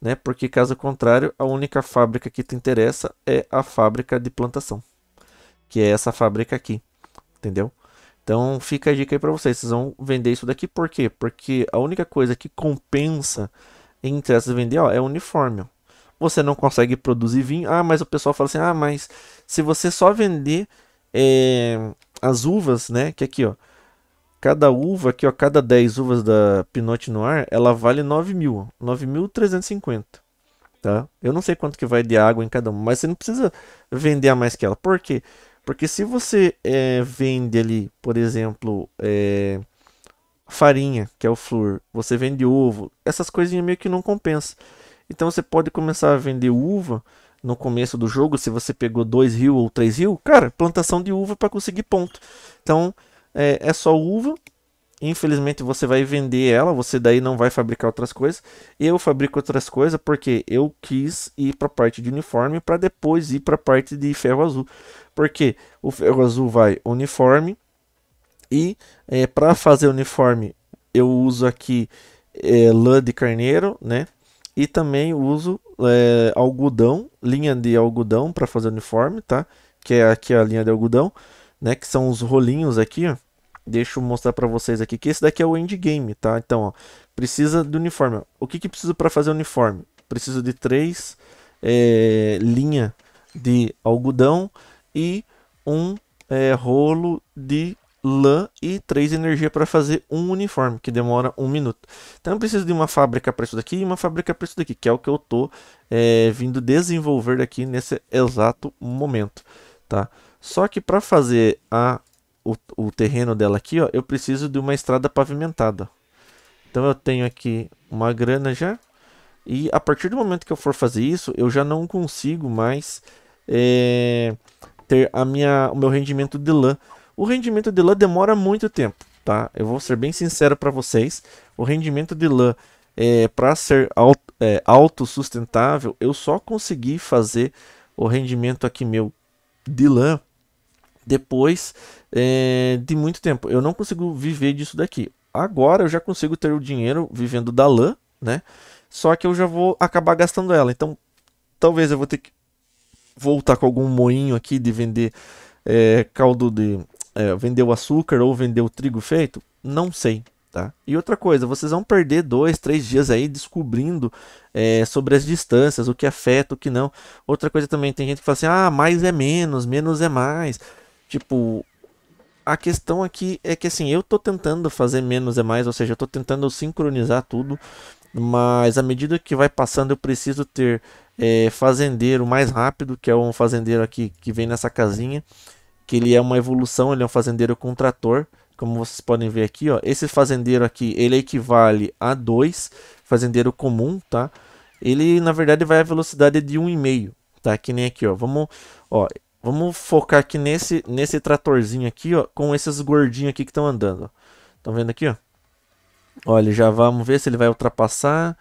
né? Porque caso contrário, a única fábrica que te interessa é a fábrica de plantação que é essa fábrica aqui, entendeu? Então fica a dica aí para vocês, vocês vão vender isso daqui por quê? Porque a única coisa que compensa entre essas vender ó, é uniforme. Você não consegue produzir vinho, ah, mas o pessoal fala assim, ah, mas se você só vender é, as uvas, né, que aqui ó, cada uva aqui ó, cada 10 uvas da Pinot Noir, ela vale 9 mil, 9.350 tá? Eu não sei quanto que vai de água em cada uma, mas você não precisa vender a mais que ela. Por quê? Porque se você é, vende ali, por exemplo, é, farinha, que é o flúor, você vende ovo, essas coisinhas meio que não compensa. Então você pode começar a vender uva no começo do jogo, se você pegou 2 rio ou 3 rio, cara, plantação de uva para conseguir ponto. Então é, é só uva, Infelizmente você vai vender ela, você daí não vai fabricar outras coisas. Eu fabrico outras coisas porque eu quis ir para a parte de uniforme para depois ir para a parte de ferro azul. Porque o ferro azul vai uniforme e é, eh, para fazer uniforme eu uso aqui é, lã de carneiro, né? E também uso é, algodão, linha de algodão para fazer uniforme, tá? Que é aqui a linha de algodão, né? Que são os rolinhos aqui, ó Deixa eu mostrar para vocês aqui que esse daqui é o endgame, tá? Então, ó, precisa do uniforme. O que, que precisa para fazer uniforme? Preciso de três é, linha de algodão e um é, rolo de lã e 3 energia para fazer um uniforme, que demora um minuto. Então eu preciso de uma fábrica para isso daqui e uma fábrica para isso daqui, que é o que eu tô é, vindo desenvolver aqui nesse exato momento. Tá? Só que para fazer a o, o terreno dela aqui, ó, eu preciso de uma estrada pavimentada. Então eu tenho aqui uma grana já. E a partir do momento que eu for fazer isso, eu já não consigo mais é, ter a minha, o meu rendimento de lã. O rendimento de lã demora muito tempo, tá? Eu vou ser bem sincero para vocês. O rendimento de lã, é, para ser alto é, autossustentável, eu só consegui fazer o rendimento aqui meu de lã depois é, de muito tempo. Eu não consigo viver disso daqui. Agora eu já consigo ter o dinheiro vivendo da lã, né? Só que eu já vou acabar gastando ela. Então, talvez eu vou ter que voltar com algum moinho aqui de vender é, caldo de. É, vender o açúcar ou vender o trigo feito? Não sei. Tá? E outra coisa, vocês vão perder dois, três dias aí descobrindo é, sobre as distâncias, o que afeta, o que não. Outra coisa também, tem gente que fala assim: ah, mais é menos, menos é mais. Tipo, a questão aqui é que assim, eu tô tentando fazer menos é mais, ou seja, eu tô tentando sincronizar tudo, mas à medida que vai passando, eu preciso ter é, fazendeiro mais rápido, que é um fazendeiro aqui que vem nessa casinha, que ele é uma evolução, ele é um fazendeiro com trator, como vocês podem ver aqui, ó. Esse fazendeiro aqui, ele equivale a 2, fazendeiro comum, tá? Ele, na verdade, vai a velocidade de 1,5, meio, tá? Que nem aqui, ó. Vamos, ó, Vamos focar aqui nesse, nesse tratorzinho aqui, ó, com esses gordinhos aqui que estão andando. Estão vendo aqui, ó? Olha, já vamos ver se ele vai ultrapassar.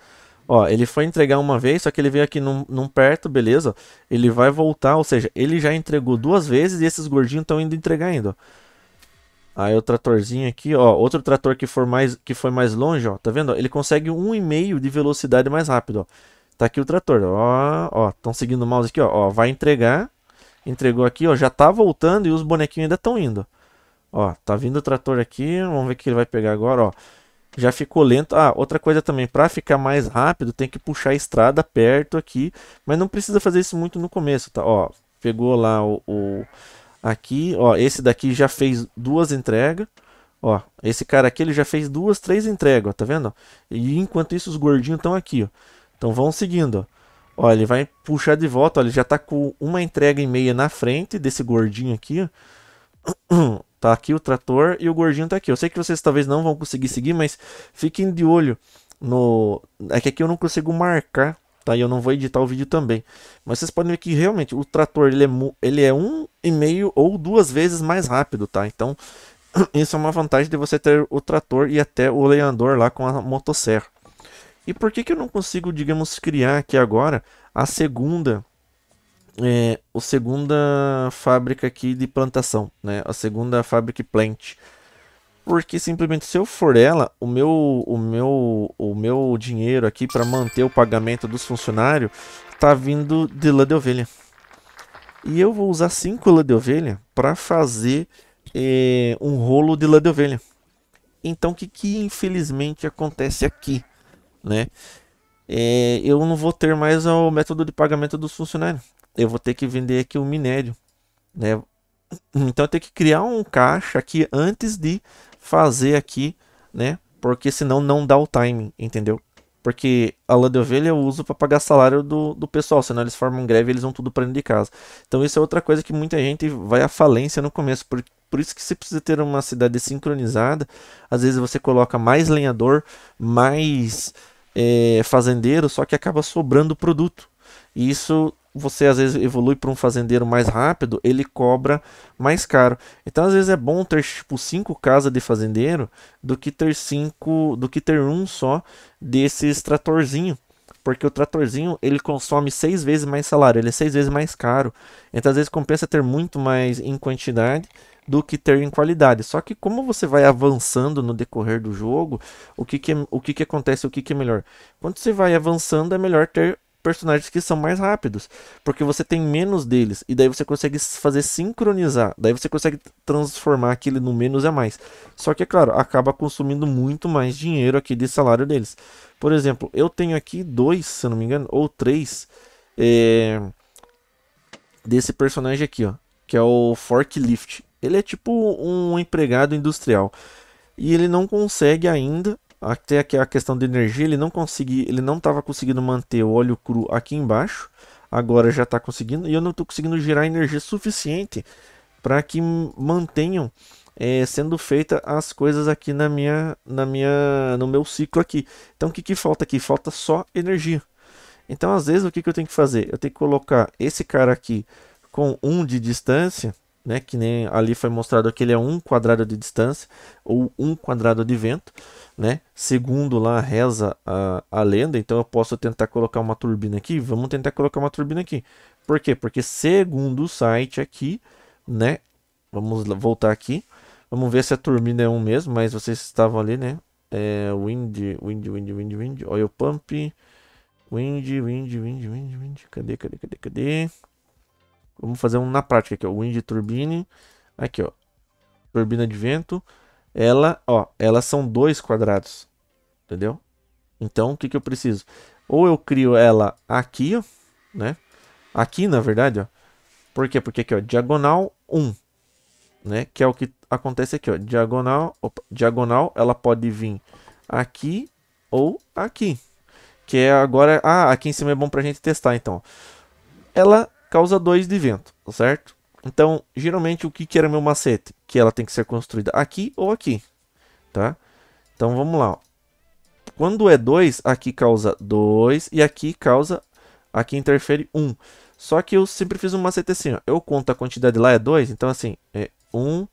Ó, ele foi entregar uma vez, só que ele veio aqui num, num perto, beleza? Ele vai voltar, ou seja, ele já entregou duas vezes e esses gordinhos estão indo entregar ainda, ó. Aí o tratorzinho aqui, ó, outro trator que, for mais, que foi mais longe, ó, tá vendo? Ele consegue um e meio de velocidade mais rápido, ó. Tá aqui o trator, ó, ó, estão seguindo o mouse aqui, ó, ó, vai entregar entregou aqui, ó, já tá voltando e os bonequinhos ainda estão indo. Ó, tá vindo o trator aqui, vamos ver o que ele vai pegar agora, ó. Já ficou lento. Ah, outra coisa também, para ficar mais rápido, tem que puxar a estrada perto aqui, mas não precisa fazer isso muito no começo, tá? Ó, pegou lá o, o aqui, ó, esse daqui já fez duas entregas. Ó, esse cara aqui ele já fez duas, três entregas, ó, tá vendo? E enquanto isso os gordinhos estão aqui, ó. Então vão seguindo, ó. Olha, ele vai puxar de volta. Olha, ele já tá com uma entrega e meia na frente desse gordinho aqui. Tá aqui o trator e o gordinho tá aqui. Eu sei que vocês talvez não vão conseguir seguir, mas fiquem de olho no. É que aqui eu não consigo marcar, tá? E eu não vou editar o vídeo também. Mas vocês podem ver que realmente o trator ele é, ele é um e meio ou duas vezes mais rápido, tá? Então isso é uma vantagem de você ter o trator e até o leandor lá com a motosserra. E por que, que eu não consigo, digamos, criar aqui agora a segunda é, a segunda fábrica aqui de plantação, né? A segunda fábrica plant. Porque simplesmente se eu for ela, o meu o meu o meu dinheiro aqui para manter o pagamento dos funcionários tá vindo de lã de ovelha. E eu vou usar 5 lã de ovelha para fazer é, um rolo de lã de ovelha. Então o que, que infelizmente acontece aqui? né? É, eu não vou ter mais o método de pagamento dos funcionários. Eu vou ter que vender aqui o minério, né? Então eu tenho que criar um caixa aqui antes de fazer aqui, né? Porque senão não dá o timing, entendeu? Porque a lã de ovelha eu uso para pagar salário do, do pessoal, senão eles formam greve e eles vão tudo para dentro de casa. Então isso é outra coisa que muita gente vai à falência no começo, por por isso que você precisa ter uma cidade sincronizada. Às vezes você coloca mais lenhador, mais é, fazendeiro, só que acaba sobrando produto. E isso você às vezes evolui para um fazendeiro mais rápido, ele cobra mais caro. Então às vezes é bom ter tipo cinco casas de fazendeiro do que ter cinco, do que ter um só desses tratorzinho, porque o tratorzinho ele consome seis vezes mais salário, ele é seis vezes mais caro. Então às vezes compensa ter muito mais em quantidade do que ter em qualidade. Só que como você vai avançando no decorrer do jogo, o que, que é, o que, que acontece, o que, que é melhor? Quando você vai avançando, é melhor ter personagens que são mais rápidos, porque você tem menos deles, e daí você consegue fazer sincronizar, daí você consegue transformar aquele no menos a é mais. Só que, é claro, acaba consumindo muito mais dinheiro aqui de salário deles. Por exemplo, eu tenho aqui dois, se não me engano, ou três, é... desse personagem aqui, ó, que é o Forklift. Ele é tipo um empregado industrial. E ele não consegue ainda, até que a questão de energia, ele não consegui, ele não estava conseguindo manter o óleo cru aqui embaixo. Agora já está conseguindo. E eu não estou conseguindo gerar energia suficiente para que mantenham é, sendo feita as coisas aqui na minha, na minha, no meu ciclo aqui. Então o que, que falta aqui? Falta só energia. Então às vezes o que, que eu tenho que fazer? Eu tenho que colocar esse cara aqui com um de distância né? Que nem ali foi mostrado que ele é um quadrado de distância ou um quadrado de vento, né? Segundo lá reza a, a lenda, então eu posso tentar colocar uma turbina aqui. Vamos tentar colocar uma turbina aqui. Por quê? Porque segundo o site aqui, né? Vamos voltar aqui. Vamos ver se a turbina é um mesmo, mas vocês estavam ali, né? É, wind, wind, wind, wind, wind, oil pump, wind, wind, wind, wind, wind, cadê, cadê, cadê, cadê? Vamos fazer um na prática aqui, ó. Wind turbine. Aqui, ó. Turbina de vento. Ela, ó, elas são dois quadrados. Entendeu? Então, o que, que eu preciso? Ou eu crio ela aqui, ó, né? Aqui, na verdade, ó. Por quê? Porque aqui, ó, diagonal 1, né? Que é o que acontece aqui, ó. Diagonal, opa, diagonal, ela pode vir aqui ou aqui. Que é agora... Ah, aqui em cima é bom pra gente testar, então. Ela causa 2 de vento, tá certo? Então, geralmente, o que, que era meu macete? Que ela tem que ser construída aqui ou aqui, tá? Então, vamos lá. Quando é 2, aqui causa 2 e aqui causa... Aqui interfere 1. Um. Só que eu sempre fiz um macete assim, ó. Eu conto a quantidade lá é 2, então assim, é 1, um,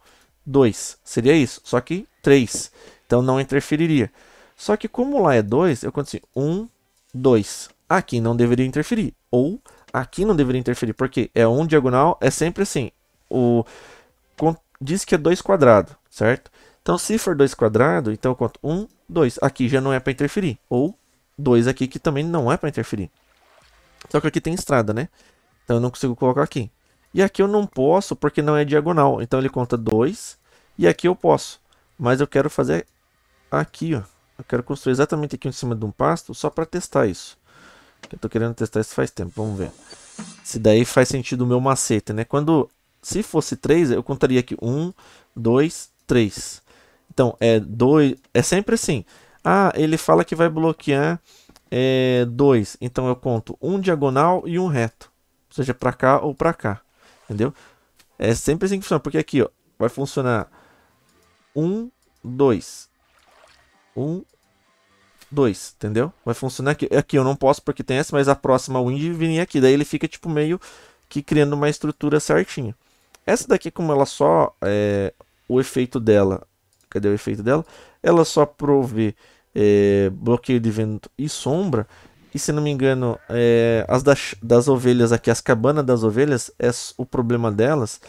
2. Seria isso, só que 3. Então, não interferiria. Só que como lá é 2, eu conto assim, 1, um, 2. Aqui não deveria interferir. Ou aqui não deveria interferir, porque é um diagonal, é sempre assim. O diz que é dois quadrado, certo? Então, se for dois quadrado, então eu conto 1, 2. Aqui já não é para interferir. Ou 2 aqui, que também não é para interferir. Só que aqui tem estrada, né? Então, eu não consigo colocar aqui. E aqui eu não posso, porque não é diagonal. Então, ele conta 2. E aqui eu posso. Mas eu quero fazer aqui, ó. Eu quero construir exatamente aqui em cima de um pasto, só para testar isso. Eu tô querendo testar isso faz tempo, vamos ver. Se daí faz sentido o meu macete, né? Quando, se fosse 3, eu contaria aqui 1, 2, 3. Então, é 2, é sempre assim. Ah, ele fala que vai bloquear 2, é, então eu conto um diagonal e um reto. Seja para cá ou para cá, entendeu? É sempre assim que funciona, porque aqui ó, vai funcionar 1, 2, 1, 2, entendeu? Vai funcionar aqui. Aqui eu não posso porque tem essa, mas a próxima wind vem aqui. Daí ele fica tipo meio que criando uma estrutura certinha. Essa daqui, como ela só é, o efeito dela, cadê o efeito dela? Ela só provê é, bloqueio de vento e sombra. E se não me engano, é, as das, das ovelhas aqui, as cabanas das ovelhas, é, o problema delas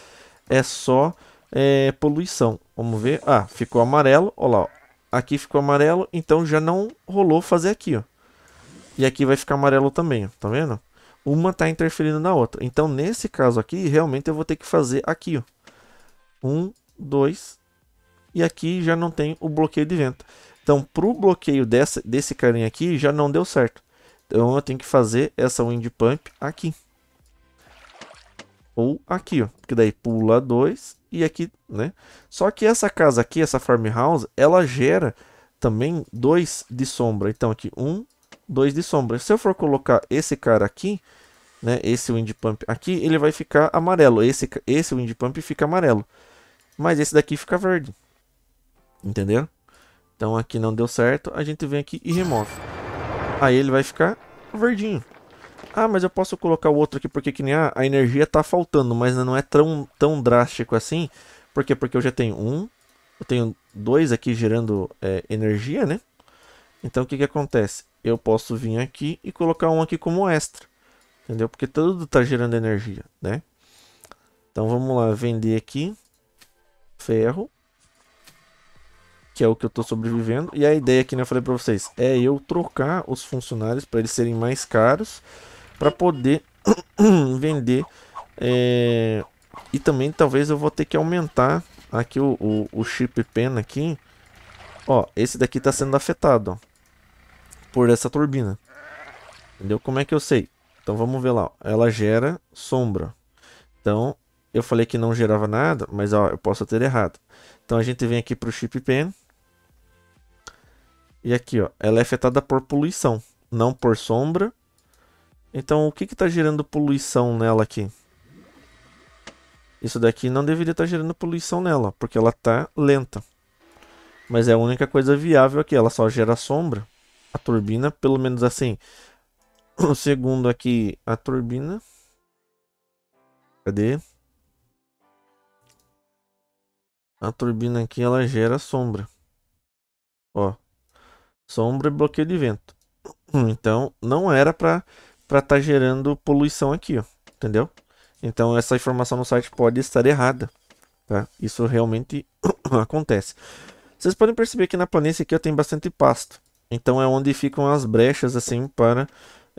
é só é, poluição. Vamos ver. Ah, ficou amarelo. Olha lá, ó Aqui ficou amarelo, então já não rolou fazer aqui, ó. E aqui vai ficar amarelo também, ó. Tá vendo? Uma tá interferindo na outra. Então, nesse caso aqui, realmente eu vou ter que fazer aqui, ó. Um, dois. E aqui já não tem o bloqueio de vento. Então, pro bloqueio dessa, desse carinha aqui, já não deu certo. Então, eu tenho que fazer essa wind pump aqui. Ou aqui, ó, porque daí pula dois e aqui, né? Só que essa casa aqui, essa farmhouse, ela gera também dois de sombra. Então aqui, um, dois de sombra. Se eu for colocar esse cara aqui, né, esse wind pump aqui, ele vai ficar amarelo. Esse, esse wind pump fica amarelo. Mas esse daqui fica verde. Entenderam? Então aqui não deu certo, a gente vem aqui e remove. Aí ele vai ficar verdinho. Ah, mas eu posso colocar o outro aqui porque que nem a energia está faltando, mas não é tão, tão drástico assim. Por quê? Porque eu já tenho um, eu tenho dois aqui gerando é, energia, né? Então o que, que acontece? Eu posso vir aqui e colocar um aqui como extra. Entendeu? Porque tudo está gerando energia, né? Então vamos lá, vender aqui ferro, que é o que eu estou sobrevivendo. E a ideia aqui, né, eu falei para vocês, é eu trocar os funcionários para eles serem mais caros para poder vender. É, e também talvez eu vou ter que aumentar aqui o, o, o chip pen aqui. Ó, esse daqui está sendo afetado ó, por essa turbina. Entendeu? Como é que eu sei? Então vamos ver lá. Ela gera sombra. Então eu falei que não gerava nada, mas ó, eu posso ter errado. Então a gente vem aqui para o chip pen. E aqui, ó, ela é afetada por poluição, não por sombra então, o que está gerando poluição nela aqui? Isso daqui não deveria estar tá gerando poluição nela, porque ela está lenta. Mas é a única coisa viável aqui, ela só gera sombra. A turbina, pelo menos assim. O segundo aqui, a turbina. Cadê? A turbina aqui, ela gera sombra. Ó. Sombra e bloqueio de vento. Então, não era para para estar tá gerando poluição aqui, ó, entendeu? Então essa informação no site pode estar errada, tá? Isso realmente acontece. Vocês podem perceber que na planície aqui eu tenho bastante pasto, então é onde ficam as brechas assim para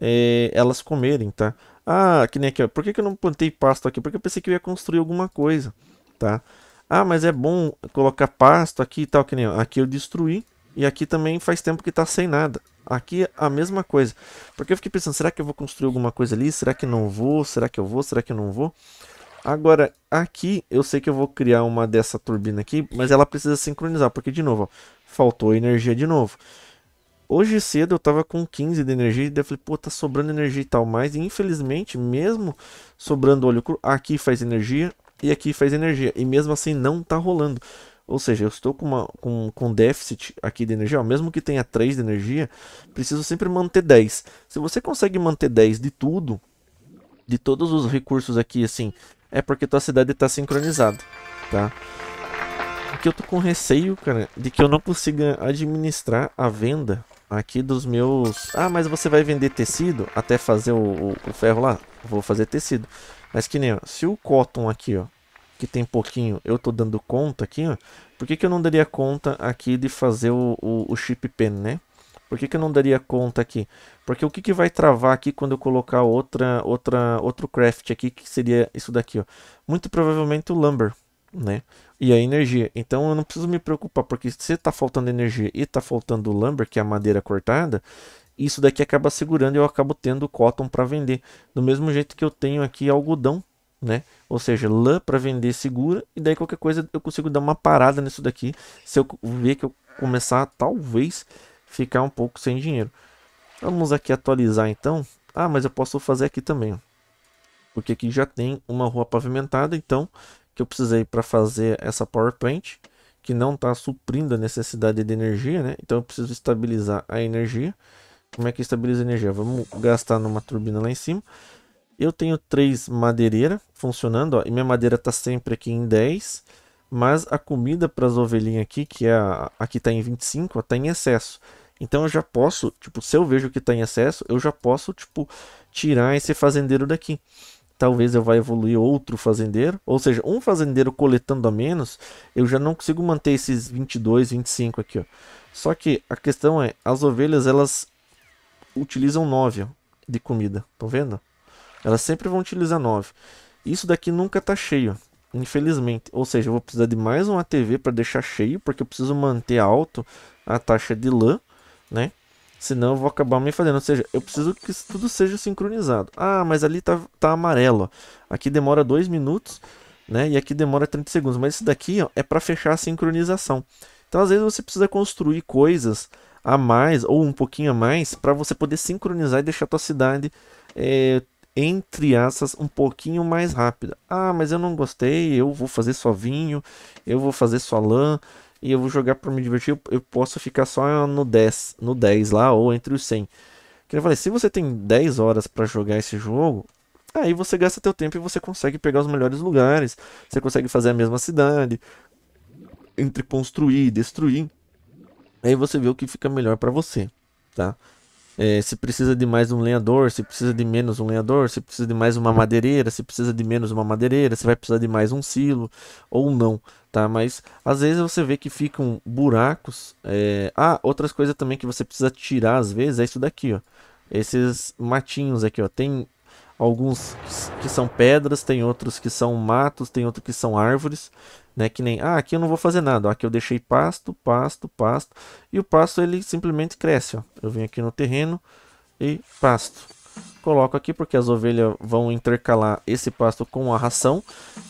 é, elas comerem, tá? Ah, que nem aqui, ó. por que, que eu não plantei pasto aqui? Porque eu pensei que eu ia construir alguma coisa, tá? Ah, mas é bom colocar pasto aqui e tal, que nem aqui eu destruí e aqui também faz tempo que tá sem nada. Aqui é a mesma coisa. Porque eu fiquei pensando, será que eu vou construir alguma coisa ali? Será que não vou? Será que eu vou? Será que eu não vou? Agora, aqui eu sei que eu vou criar uma dessa turbina aqui, mas ela precisa sincronizar, porque de novo, ó, faltou energia de novo. Hoje cedo eu tava com 15 de energia e daí eu falei, pô, tá sobrando energia e tal, mas infelizmente, mesmo sobrando óleo cru, aqui faz energia e aqui faz energia, e mesmo assim não tá rolando. Ou seja, eu estou com, uma, com, com déficit aqui de energia, ó, mesmo que tenha 3 de energia, preciso sempre manter 10. Se você consegue manter 10 de tudo, de todos os recursos aqui, assim, é porque tua cidade está sincronizada, tá? Aqui eu tô com receio, cara, de que eu não consiga administrar a venda aqui dos meus... Ah, mas você vai vender tecido até fazer o, o, o ferro lá? Vou fazer tecido. Mas que nem, ó, se o cotton aqui, ó, que tem pouquinho, eu tô dando conta aqui, ó. Por que, que eu não daria conta aqui de fazer o, o, o chip pen, né? Por que, que eu não daria conta aqui? Porque o que, que vai travar aqui quando eu colocar outra, outra, outro craft aqui, que seria isso daqui, ó? Muito provavelmente o lumber, né? E a energia. Então eu não preciso me preocupar, porque se tá faltando energia e tá faltando o lumber, que é a madeira cortada, isso daqui acaba segurando e eu acabo tendo cotton para vender. Do mesmo jeito que eu tenho aqui algodão, né? Ou seja, lã para vender segura e daí qualquer coisa eu consigo dar uma parada nisso daqui se eu ver que eu começar talvez ficar um pouco sem dinheiro. Vamos aqui atualizar então. Ah, mas eu posso fazer aqui também. Porque aqui já tem uma rua pavimentada, então que eu precisei para fazer essa power plant que não está suprindo a necessidade de energia, né? Então eu preciso estabilizar a energia. Como é que estabiliza a energia? Vamos gastar numa turbina lá em cima. Eu tenho três madeireira funcionando, ó, e minha madeira está sempre aqui em 10, mas a comida para as ovelhinhas aqui, que é a, aqui está em 25, está em excesso. Então eu já posso, tipo, se eu vejo que está em excesso, eu já posso, tipo, tirar esse fazendeiro daqui. Talvez eu vá evoluir outro fazendeiro, ou seja, um fazendeiro coletando a menos, eu já não consigo manter esses 22, 25 aqui, ó. Só que a questão é, as ovelhas, elas utilizam 9 ó, de comida, estão vendo? Elas sempre vão utilizar 9. Isso daqui nunca está cheio, infelizmente. Ou seja, eu vou precisar de mais uma TV para deixar cheio, porque eu preciso manter alto a taxa de LAN, né? Senão eu vou acabar me fazendo. Ou seja, eu preciso que tudo seja sincronizado. Ah, mas ali tá, tá amarelo. Aqui demora 2 minutos, né? E aqui demora 30 segundos. Mas isso daqui ó, é para fechar a sincronização. Então, às vezes, você precisa construir coisas a mais ou um pouquinho a mais para você poder sincronizar e deixar a sua cidade é, entre aspas, um pouquinho mais rápida. Ah, mas eu não gostei, eu vou fazer só vinho, eu vou fazer só lã, e eu vou jogar para me divertir, eu posso ficar só no 10, no 10 lá, ou entre os 100. Que eu falei, se você tem 10 horas para jogar esse jogo, aí você gasta teu tempo e você consegue pegar os melhores lugares, você consegue fazer a mesma cidade, entre construir e destruir. Aí você vê o que fica melhor para você, tá? É, se precisa de mais um lenhador, se precisa de menos um lenhador, se precisa de mais uma madeireira, se precisa de menos uma madeireira, se vai precisar de mais um silo ou não, tá? Mas às vezes você vê que ficam buracos. É... Ah, outras coisas também que você precisa tirar às vezes é isso daqui, ó. Esses matinhos aqui, ó. Tem alguns que são pedras, tem outros que são matos, tem outros que são árvores, né? Que nem, ah, aqui eu não vou fazer nada, aqui eu deixei pasto, pasto, pasto, e o pasto ele simplesmente cresce, ó. Eu venho aqui no terreno e pasto. Coloco aqui porque as ovelhas vão intercalar esse pasto com a ração.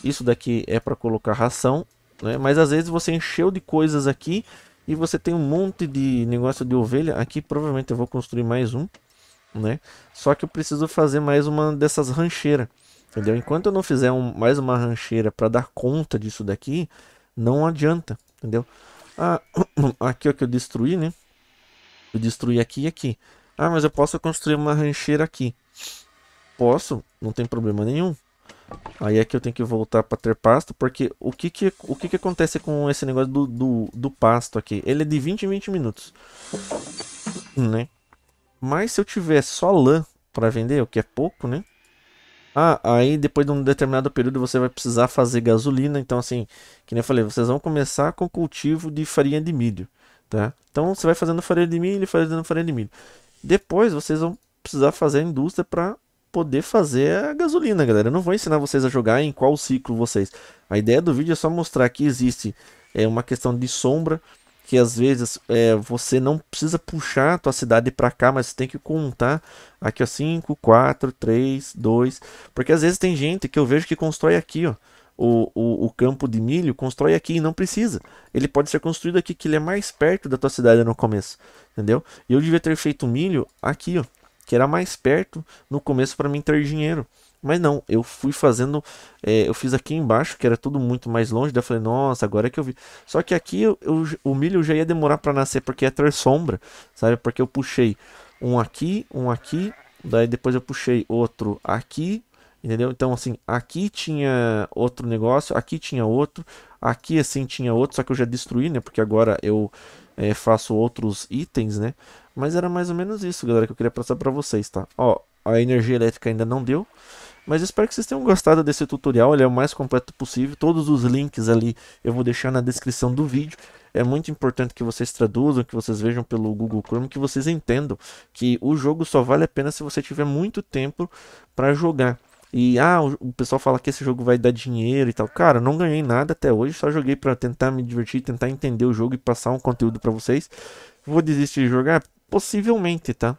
Isso daqui é para colocar ração, né? Mas às vezes você encheu de coisas aqui e você tem um monte de negócio de ovelha. Aqui provavelmente eu vou construir mais um né? Só que eu preciso fazer mais uma dessas rancheiras, entendeu? Enquanto eu não fizer um, mais uma rancheira para dar conta disso daqui, não adianta, entendeu? Ah, aqui é o que eu destruí, né? Eu destruí aqui e aqui. Ah, mas eu posso construir uma rancheira aqui. Posso, não tem problema nenhum. Aí aqui é eu tenho que voltar para ter pasto, porque o que que, o que que acontece com esse negócio do, do, do pasto aqui? Ele é de 20 em 20 minutos, né? Mas se eu tiver só lã para vender, o que é pouco, né? Ah, aí depois de um determinado período você vai precisar fazer gasolina. Então, assim, que nem eu falei, vocês vão começar com o cultivo de farinha de milho, tá? Então você vai fazendo farinha de milho, fazendo farinha de milho. Depois vocês vão precisar fazer a indústria para poder fazer a gasolina, galera. Eu não vou ensinar vocês a jogar em qual ciclo vocês. A ideia do vídeo é só mostrar que existe é uma questão de sombra, que às vezes é, você não precisa puxar a tua cidade para cá, mas tem que contar aqui ó, 5, 4, 3, 2, porque às vezes tem gente que eu vejo que constrói aqui, ó, o, o, o, campo de milho, constrói aqui e não precisa. Ele pode ser construído aqui, que ele é mais perto da tua cidade no começo, entendeu? E eu devia ter feito milho aqui, ó, que era mais perto no começo para mim ter dinheiro. Mas não, eu fui fazendo, é, eu fiz aqui embaixo, que era tudo muito mais longe, daí eu falei, nossa, agora é que eu vi. Só que aqui eu, eu, o milho já ia demorar para nascer, porque é ter sombra, sabe? Porque eu puxei um aqui, um aqui, daí depois eu puxei outro aqui, entendeu? Então, assim, aqui tinha outro negócio, aqui tinha outro, aqui assim tinha outro, só que eu já destruí, né? Porque agora eu é, faço outros itens, né? Mas era mais ou menos isso, galera, que eu queria passar para vocês, tá? Ó, a energia elétrica ainda não deu. Mas espero que vocês tenham gostado desse tutorial, ele é o mais completo possível. Todos os links ali eu vou deixar na descrição do vídeo. É muito importante que vocês traduzam, que vocês vejam pelo Google Chrome, que vocês entendam que o jogo só vale a pena se você tiver muito tempo para jogar. E ah, o pessoal fala que esse jogo vai dar dinheiro e tal. Cara, não ganhei nada até hoje, só joguei para tentar me divertir, tentar entender o jogo e passar um conteúdo para vocês. Vou desistir de jogar? Possivelmente, tá?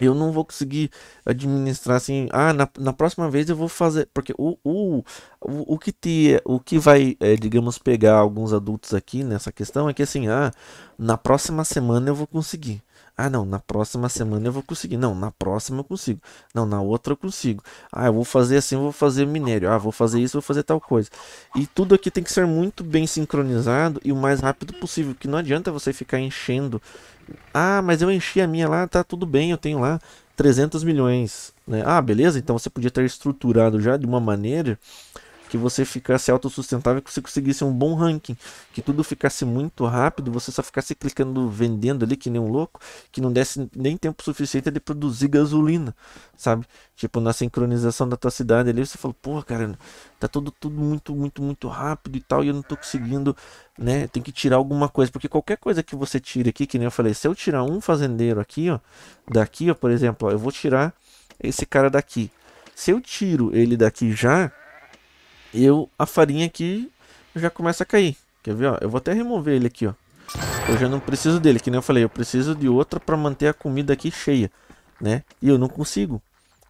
eu não vou conseguir administrar assim. Ah, na, na próxima vez eu vou fazer. Porque o, o, o, o que, te, o que vai, é, digamos, pegar alguns adultos aqui nessa questão é que assim, ah, na próxima semana eu vou conseguir. Ah, não, na próxima semana eu vou conseguir. Não, na próxima eu consigo. Não, na outra eu consigo. Ah, eu vou fazer assim, eu vou fazer minério. Ah, vou fazer isso, vou fazer tal coisa. E tudo aqui tem que ser muito bem sincronizado e o mais rápido possível, que não adianta você ficar enchendo ah, mas eu enchi a minha lá, tá tudo bem, eu tenho lá 300 milhões. Né? Ah, beleza, então você podia ter estruturado já de uma maneira que você ficasse autossustentável, que você conseguisse um bom ranking, que tudo ficasse muito rápido, você só ficasse clicando, vendendo ali que nem um louco, que não desse nem tempo suficiente de produzir gasolina, sabe? Tipo, na sincronização da tua cidade ali, você falou, porra, cara, tá tudo, tudo muito, muito, muito rápido e tal, e eu não tô conseguindo, né? Tem que tirar alguma coisa, porque qualquer coisa que você tire aqui, que nem eu falei, se eu tirar um fazendeiro aqui, ó, daqui, ó, por exemplo, ó, eu vou tirar esse cara daqui. Se eu tiro ele daqui já, eu a farinha aqui já começa a cair. Quer ver, ó? Eu vou até remover ele aqui, ó. Eu já não preciso dele, que nem eu falei, eu preciso de outra para manter a comida aqui cheia, né? E eu não consigo.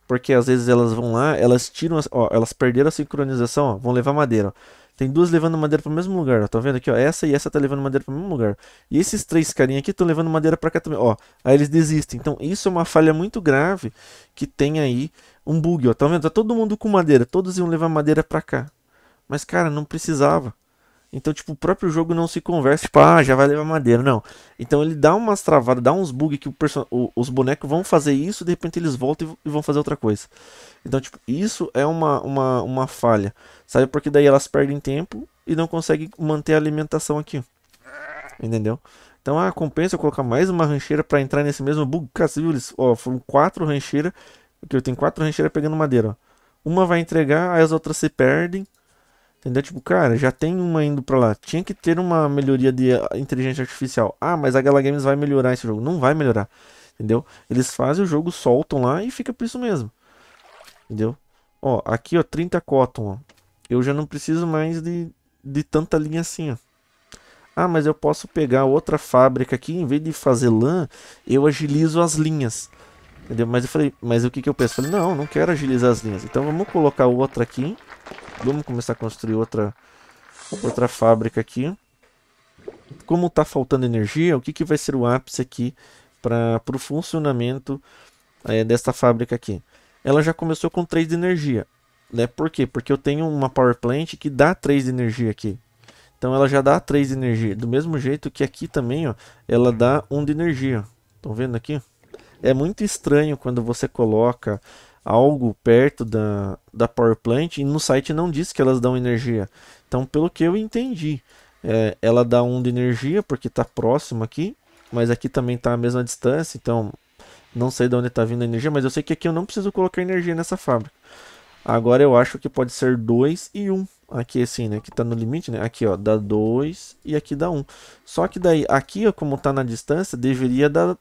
Porque às vezes elas vão lá, elas tiram, as, ó, elas perderam a sincronização, ó, vão levar madeira, ó. Tem duas levando madeira para o mesmo lugar, ó, tá vendo aqui, ó? Essa e essa tá levando madeira para o mesmo lugar. E esses três carinha aqui estão levando madeira para cá também, ó. Aí eles desistem. Então, isso é uma falha muito grave que tem aí um bug, ó. Tá vendo? Tá todo mundo com madeira. Todos iam levar madeira pra cá. Mas, cara, não precisava. Então, tipo, o próprio jogo não se conversa, tipo, ah, já vai levar madeira, não. Então ele dá umas travadas, dá uns bugs que o O, os bonecos vão fazer isso, de repente eles voltam e, e, vão fazer outra coisa. Então, tipo, isso é uma, uma, uma falha, sabe? Porque daí elas perdem tempo e não conseguem manter a alimentação aqui. Entendeu? Então, ah, compensa colocar mais uma rancheira para entrar nesse mesmo bug. Cara, você viu? Eles, ó, foram quatro rancheiras porque eu tenho quatro rancheiras pegando madeira, ó. Uma vai entregar, aí as outras se perdem. Entendeu? Tipo, cara, já tem uma indo pra lá. Tinha que ter uma melhoria de ah, inteligência artificial. Ah, mas a Gala Games vai melhorar esse jogo. Não vai melhorar. Entendeu? Eles fazem o jogo, soltam lá e fica por isso mesmo. Entendeu? Ó, aqui ó, 30 cotton, ó. Eu já não preciso mais de, de tanta linha assim, ó. Ah, mas eu posso pegar outra fábrica aqui, em vez de fazer lã, eu agilizo as linhas. Entendeu? Mas eu falei, mas o que, que eu penso? Eu falei, não, não quero agilizar as linhas. Então vamos colocar outra aqui. Vamos começar a construir outra, outra fábrica aqui. Como está faltando energia, o que, que vai ser o ápice aqui para o funcionamento é, desta fábrica aqui? Ela já começou com 3 de energia. Né? Por quê? Porque eu tenho uma power plant que dá 3 de energia aqui. Então ela já dá 3 de energia. Do mesmo jeito que aqui também, ó, ela dá 1 de energia. Estão vendo aqui? é muito estranho quando você coloca algo perto da, da Power Plant e no site não diz que elas dão energia. Então, pelo que eu entendi, é, ela dá 1 de energia porque está próximo aqui, mas aqui também está a mesma distância, então não sei de onde está vindo a energia, mas eu sei que aqui eu não preciso colocar energia nessa fábrica. Agora eu acho que pode ser 2 e 1. Um. Aqui assim, né? Que tá no limite, né? Aqui, ó, dá 2 e aqui dá 1. Um. Só que daí, aqui, ó, como tá na distância, deveria dar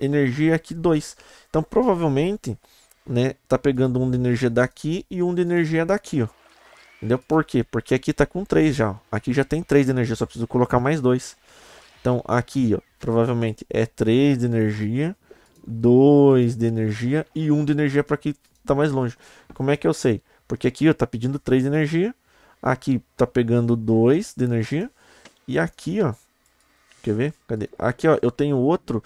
energia aqui 2. Então provavelmente, né, tá pegando um de energia daqui e um de energia daqui, ó. Entendeu? Por quê? Porque aqui tá com 3 já, ó. Aqui já tem 3 de energia, só preciso colocar mais 2. Então aqui, ó, provavelmente é 3 de energia, 2 de energia e 1 um de energia para que tá mais longe. Como é que eu sei? Porque aqui, ó, tá pedindo 3 de energia, aqui tá pegando 2 de energia e aqui, ó, Quer ver? Cadê? Aqui, ó, eu tenho outro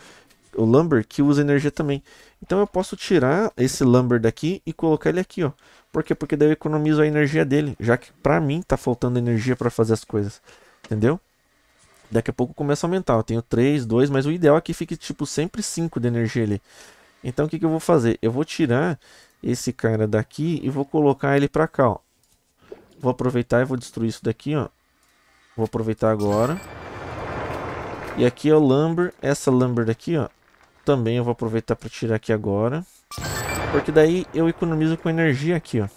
o lumber que usa energia também. Então eu posso tirar esse lumber daqui e colocar ele aqui, ó. Por quê? Porque daí eu economizo a energia dele, já que para mim tá faltando energia para fazer as coisas. Entendeu? Daqui a pouco começa a aumentar. Eu tenho 3, 2, mas o ideal é que fique tipo sempre 5 de energia ali. Então o que, que eu vou fazer? Eu vou tirar esse cara daqui e vou colocar ele pra cá, ó. Vou aproveitar e vou destruir isso daqui, ó. Vou aproveitar agora. E aqui é o lumber. Essa lumber daqui, ó. Também eu vou aproveitar para tirar aqui agora. Porque daí eu economizo com energia aqui, ó.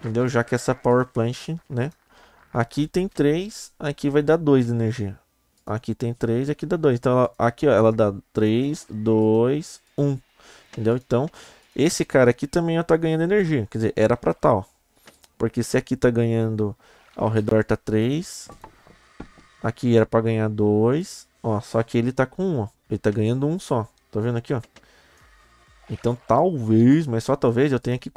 Entendeu? Já que essa power plant, né? Aqui tem 3, aqui vai dar 2 de energia. Aqui tem 3 e aqui dá 2. Então ela, aqui ó, ela dá 3, 2, 1. Entendeu? Então esse cara aqui também tá ganhando energia. Quer dizer, era pra tal. Tá, Porque se aqui tá ganhando ao redor tá 3. Aqui era pra ganhar 2. Ó, só que ele tá com 1, um, ó. Ele tá ganhando um só. Tô vendo aqui, ó. Então talvez, mas só talvez eu tenha que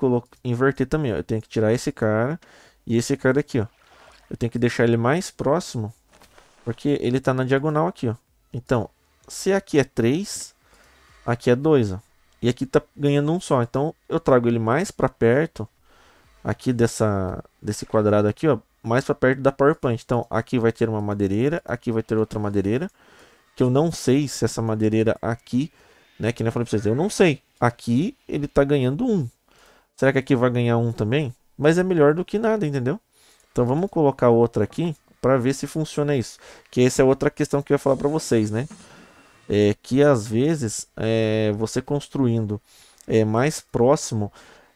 inverter também, ó. Eu tenho que tirar esse cara e esse cara aqui, ó. Eu tenho que deixar ele mais próximo, porque ele tá na diagonal aqui, ó. Então, se aqui é 3, aqui é 2, ó. E aqui tá ganhando um só, então eu trago ele mais pra perto aqui dessa, desse quadrado aqui, ó. Mais pra perto da PowerPoint. Então, aqui vai ter uma madeireira, aqui vai ter outra madeireira que eu não sei se essa madeireira aqui, né, que nem eu falei pra vocês, eu não sei. Aqui ele tá ganhando um. Será que aqui vai ganhar um também? Mas é melhor do que nada, entendeu? Então vamos colocar outra aqui para ver se funciona isso. Que essa é outra questão que eu ia falar para vocês, né? É que às vezes é, você construindo é, mais próximo,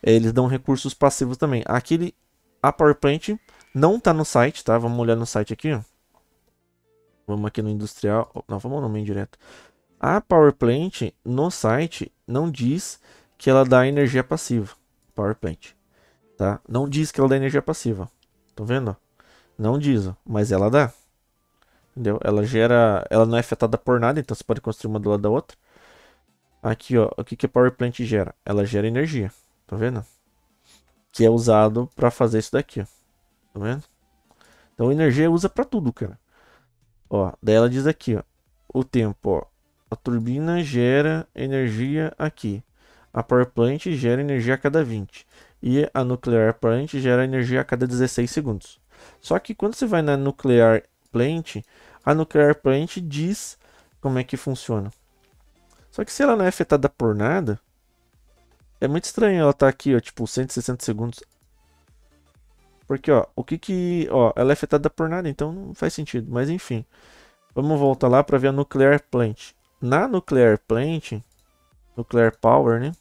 é, eles dão recursos passivos também. Aqui ele, a PowerPoint não tá no site, tá? Vamos olhar no site aqui, ó. Vamos aqui no industrial. Não, vamos no meio direto. A power plant no site não diz que ela dá energia passiva. Power plant. Tá? Não diz que ela dá energia passiva. Tá vendo? Não diz, mas ela dá. Entendeu? Ela gera, ela não é afetada por nada, então você pode construir uma do lado da outra. Aqui, ó, o que que a power plant gera? Ela gera energia, tá vendo? Que é usado para fazer isso daqui, ó. Tá vendo? Então energia é usa para tudo, cara. Ó, daí ela diz aqui, ó, o tempo, ó. A turbina gera energia aqui. A power plant gera energia a cada 20. E a nuclear plant gera energia a cada 16 segundos. Só que quando você vai na nuclear plant, a nuclear plant diz como é que funciona. Só que se ela não é afetada por nada, é muito estranho ela estar tá aqui, ó, tipo 160 segundos. Porque, ó, o que que... Ó, ela é afetada por nada, então não faz sentido. Mas, enfim. Vamos voltar lá pra ver a Nuclear Plant. Na Nuclear Plant... Nuclear Power, né?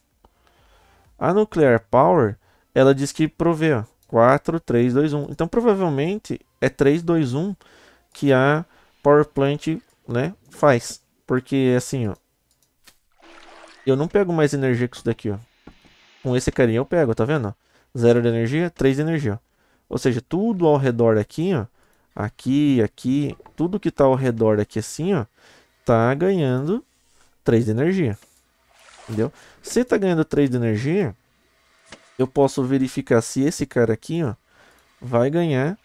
A Nuclear Power, ela diz que provê, ó. 4, 3, 2, 1. Então, provavelmente, é 3, 2, 1 que a Power Plant, né, faz. Porque, assim, ó. Eu não pego mais energia com isso daqui, ó. Com esse carinha eu pego, tá vendo? Zero de energia, três de energia, ó. Ou seja, tudo ao redor aqui, ó, aqui, aqui, tudo que está ao redor aqui assim, ó, tá ganhando 3 de energia. Entendeu? Se está ganhando 3 de energia, eu posso verificar se esse cara aqui, ó, vai ganhar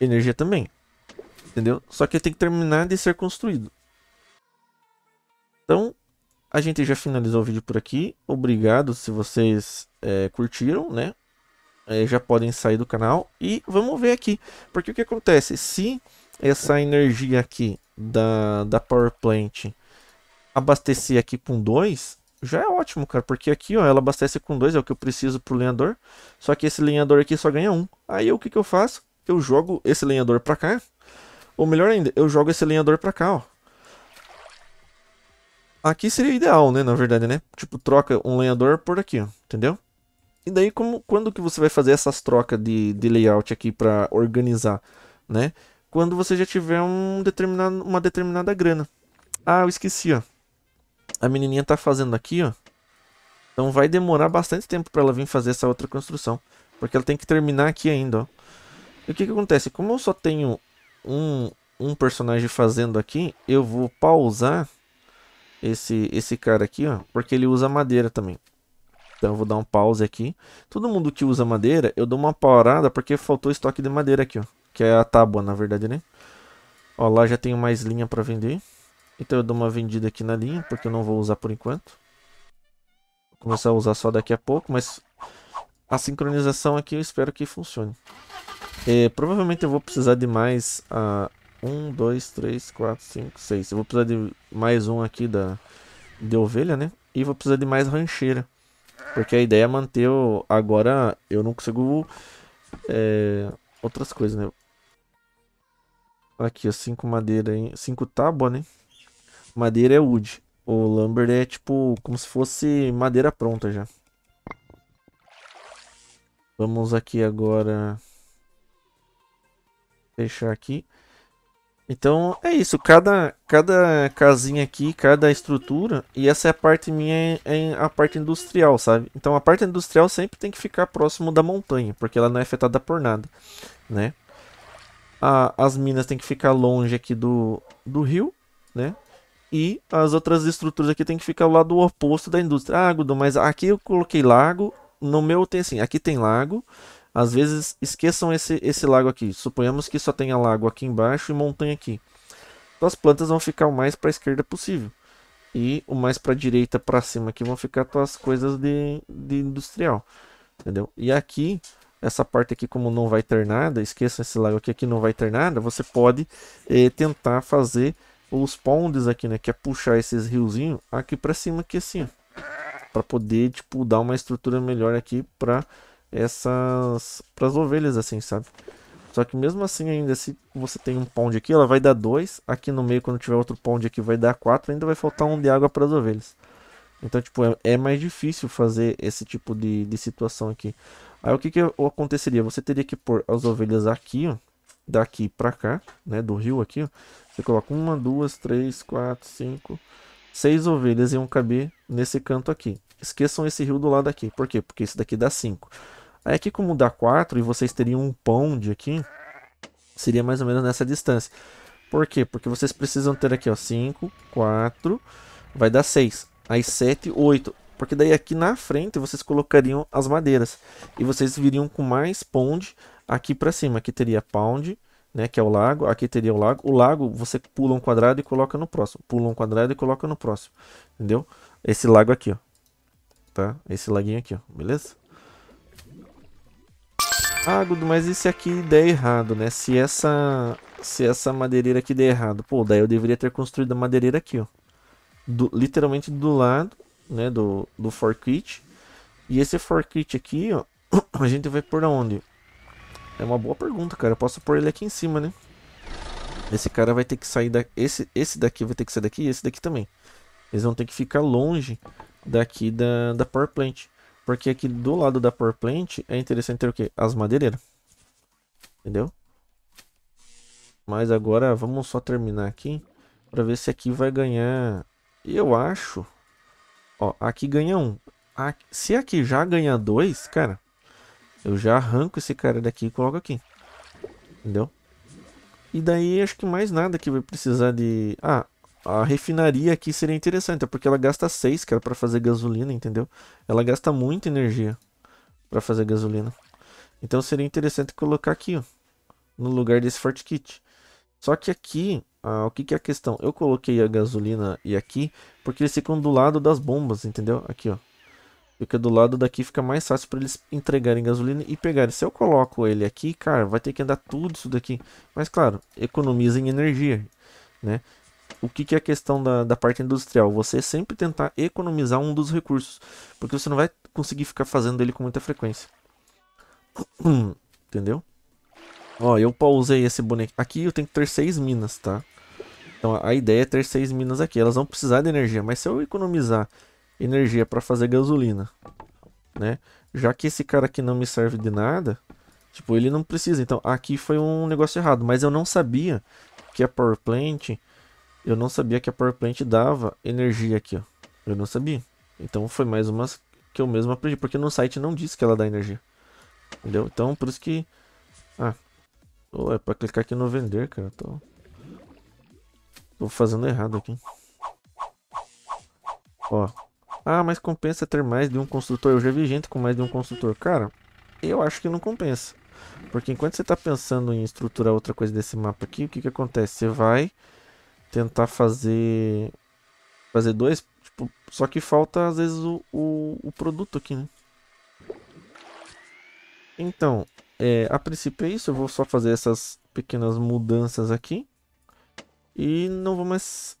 energia também. Entendeu? Só que tem que terminar de ser construído. Então, a gente já finalizou o vídeo por aqui. Obrigado se vocês é, curtiram, né? é, já podem sair do canal e vamos ver aqui. Porque o que acontece? Se essa energia aqui da, da Power Plant abastecer aqui com 2, já é ótimo, cara. Porque aqui, ó, ela abastece com 2, é o que eu preciso pro lenhador. Só que esse lenhador aqui só ganha 1. Um. Aí o que, que eu faço? Eu jogo esse lenhador pra cá. Ou melhor ainda, eu jogo esse lenhador pra cá, ó. Aqui seria ideal, né, na verdade, né? Tipo, troca um lenhador por aqui, ó, entendeu? E daí, como, quando que você vai fazer essas trocas de, de layout aqui para organizar, né? Quando você já tiver um determinado, uma determinada grana. Ah, eu esqueci, ó. A menininha tá fazendo aqui, ó. Então vai demorar bastante tempo para ela vir fazer essa outra construção. Porque ela tem que terminar aqui ainda, ó. E o que que acontece? Como eu só tenho um, um personagem fazendo aqui, eu vou pausar esse, esse cara aqui, ó. Porque ele usa madeira também. Então eu vou dar um pause aqui. Todo mundo que usa madeira, eu dou uma parada porque faltou estoque de madeira aqui, ó. Que é a tábua, na verdade, né? Ó, lá já tenho mais linha para vender. Então eu dou uma vendida aqui na linha, porque eu não vou usar por enquanto. Vou começar a usar só daqui a pouco, mas a sincronização aqui eu espero que funcione. É, provavelmente eu vou precisar de mais... Uh, 1, 2, 3, 4, 5, 6. Eu vou precisar de mais um aqui da, de ovelha, né? E vou precisar de mais rancheira. Porque a ideia é manter o... Agora eu não consigo... É, outras coisas, né? Aqui, ó, cinco madeira, hein? Cinco tábua, né? Madeira é wood. O lumber é tipo como se fosse madeira pronta já. Vamos aqui agora... Fechar aqui. Então é isso, cada, cada casinha aqui, cada estrutura, e essa é a parte minha, é a parte industrial, sabe? Então a parte industrial sempre tem que ficar próximo da montanha, porque ela não é afetada por nada, né? A, as minas tem que ficar longe aqui do, do rio, né? E as outras estruturas aqui tem que ficar ao lado oposto da indústria. Ah, Gudu, mas aqui eu coloquei lago, no meu tem assim, aqui tem lago, às vezes esqueçam esse, esse lago aqui. Suponhamos que só tenha lago aqui embaixo e montanha aqui. Então as plantas vão ficar o mais para a esquerda possível. E o mais para a direita para cima aqui vão ficar as coisas de, de industrial. Entendeu? E aqui, essa parte aqui como não vai ter nada, esqueçam esse lago aqui, aqui não vai ter nada. Você pode eh, tentar fazer os pondes aqui, né? Que é puxar esses riozinhos aqui para cima aqui assim, para poder, tipo, dar uma estrutura melhor aqui para essas pras ovelhas, assim, sabe? Só que mesmo assim, ainda se você tem um pond aqui, ela vai dar dois. Aqui no meio, quando tiver outro pond aqui, vai dar quatro. Ainda vai faltar um de água para as ovelhas. Então, tipo, é, é, mais difícil fazer esse tipo de, de situação aqui. Aí o que que aconteceria? Você teria que pôr as ovelhas aqui, ó. Daqui pra cá, né? Do rio aqui, ó. Você coloca uma, duas, três, quatro, cinco, seis ovelhas e um caber nesse canto aqui. Esqueçam esse rio do lado aqui. Por quê? Porque esse daqui dá cinco. Aí é aqui como dá 4 e vocês teriam um pound aqui, seria mais ou menos nessa distância. Por quê? Porque vocês precisam ter aqui, ó, 5, 4, vai dar 6. Aí 7, 8. Porque daí aqui na frente vocês colocariam as madeiras. E vocês viriam com mais pound aqui para cima. Aqui teria pound, né, que é o lago. Aqui teria o lago. O lago você pula um quadrado e coloca no próximo. Pula um quadrado e coloca no próximo. Entendeu? Esse lago aqui, ó. Tá? Esse laguinho aqui, ó. Beleza? Ah, Gudo, mas e se aqui der errado, né? Se essa, se essa madeireira aqui der errado. Pô, daí eu deveria ter construído a madeireira aqui, ó. Do, literalmente do lado, né, do, do forkit. E esse forkit aqui, ó, a gente vai por onde? É uma boa pergunta, cara. Eu posso pôr ele aqui em cima, né? Esse cara vai ter que sair da... Esse, esse daqui vai ter que sair daqui e esse daqui também. Eles vão ter que ficar longe daqui da, da power plant. Porque aqui do lado da Power Plant é interessante ter o quê? As madeireiras. Entendeu? Mas agora vamos só terminar aqui. Pra ver se aqui vai ganhar... Eu acho... Ó, aqui ganha um. Aqui... Se aqui já ganha dois, cara... Eu já arranco esse cara daqui e coloco aqui. Entendeu? E daí acho que mais nada que vai precisar de... Ah, a refinaria aqui seria interessante, porque ela gasta 6, cara, para fazer gasolina, entendeu? Ela gasta muita energia para fazer gasolina. Então seria interessante colocar aqui, ó, no lugar desse Fort Kit. Só que aqui, ah, o que, que é a questão? Eu coloquei a gasolina e aqui, porque eles ficam do lado das bombas, entendeu? Aqui, ó. Fica do lado daqui, fica mais fácil para eles entregarem gasolina e pegarem. Se eu coloco ele aqui, cara, vai ter que andar tudo isso daqui. Mas claro, economiza em energia, né? o que, que é a questão da, da parte industrial? Você sempre tentar economizar um dos recursos, porque você não vai conseguir ficar fazendo ele com muita frequência. Entendeu? Ó, eu pausei esse boneco. Aqui eu tenho que ter seis minas, tá? Então a ideia é ter seis minas aqui. Elas vão precisar de energia, mas se eu economizar energia para fazer gasolina, né? Já que esse cara aqui não me serve de nada, tipo, ele não precisa. Então aqui foi um negócio errado, mas eu não sabia que a power plant eu não sabia que a Power Plant dava energia aqui, ó. Eu não sabia. Então foi mais umas que eu mesmo aprendi, porque no site não diz que ela dá energia. Entendeu? Então por isso que... Ah. Oh, é pra clicar aqui no vender, cara. Tô... Tô fazendo errado aqui. Ó. Ah, mas compensa ter mais de um construtor. Eu já vi gente com mais de um construtor. Cara, eu acho que não compensa. Porque enquanto você está pensando em estruturar outra coisa desse mapa aqui, o que que acontece? Você vai tentar fazer fazer dois, tipo, só que falta às vezes o, o, o produto aqui, né? Então, é, a princípio é isso, eu vou só fazer essas pequenas mudanças aqui. E não vou mais,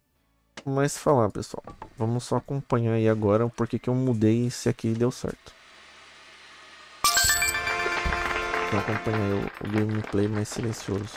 mais falar, pessoal. Vamos só acompanhar aí agora porque que eu mudei e se aqui deu certo. Vou acompanhar o, o gameplay mais silencioso.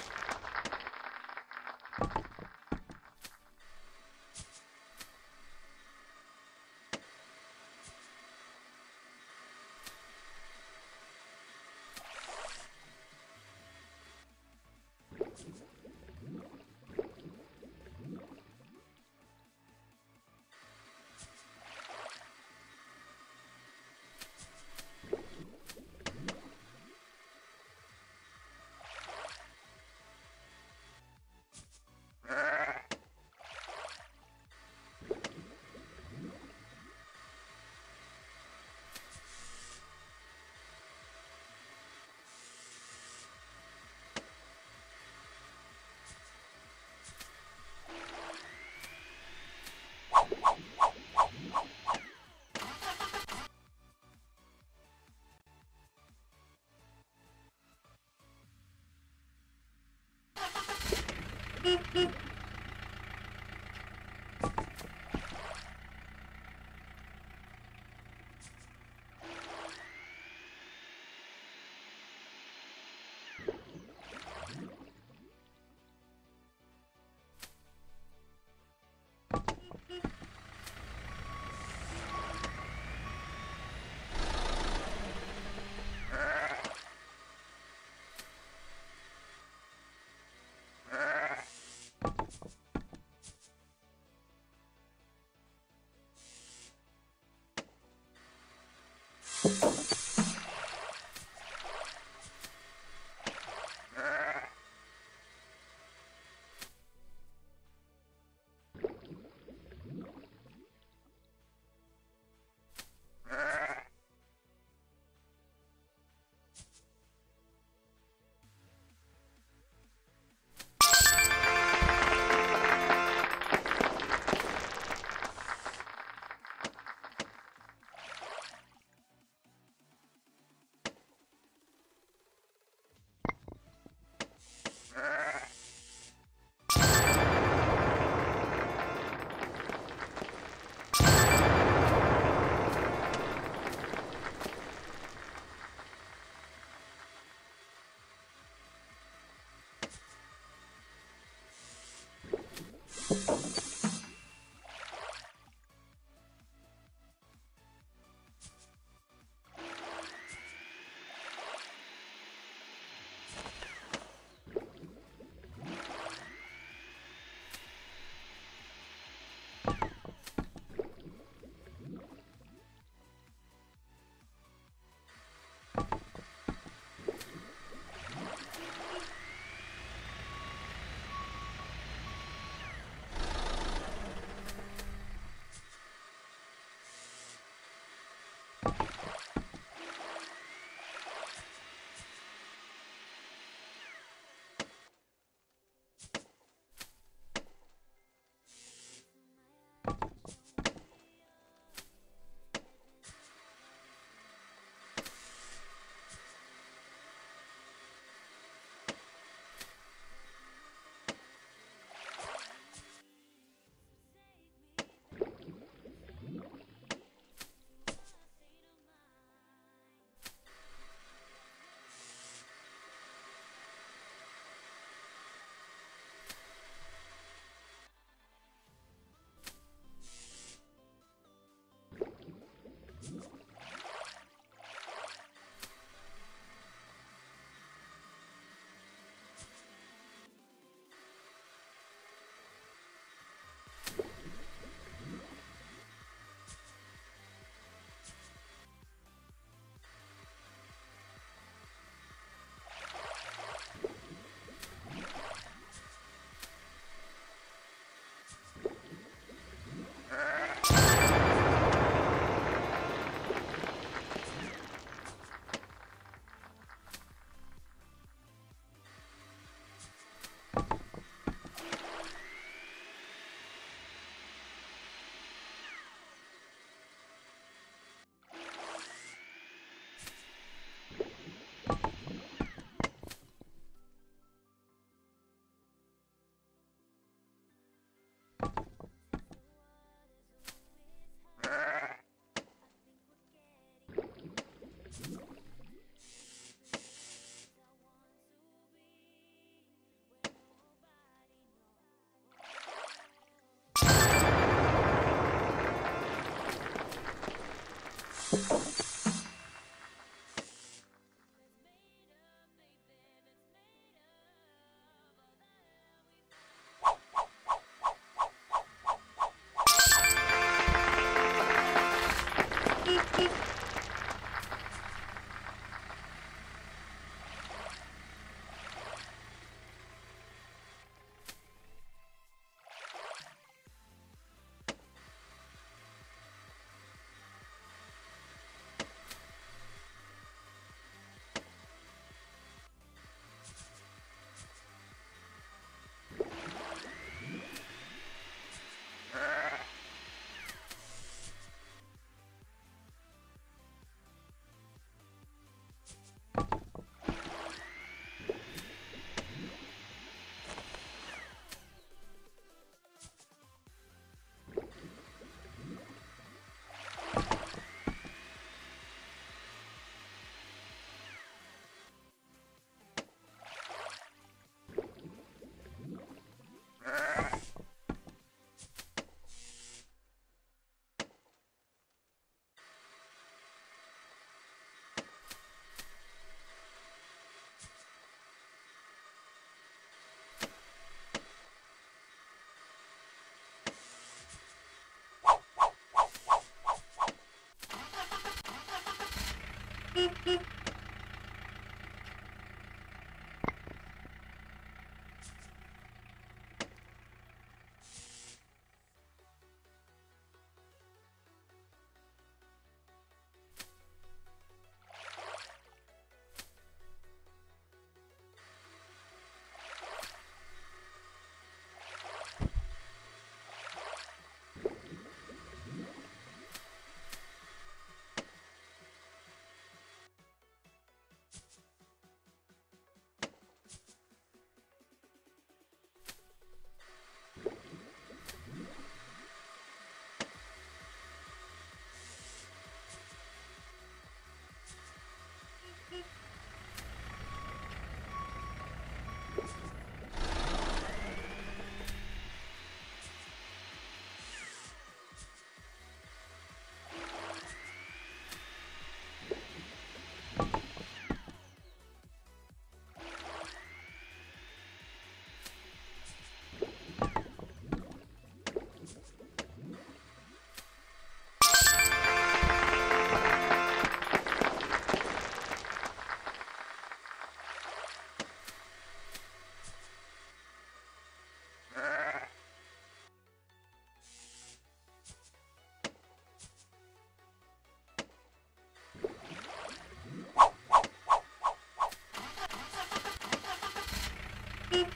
Thank you.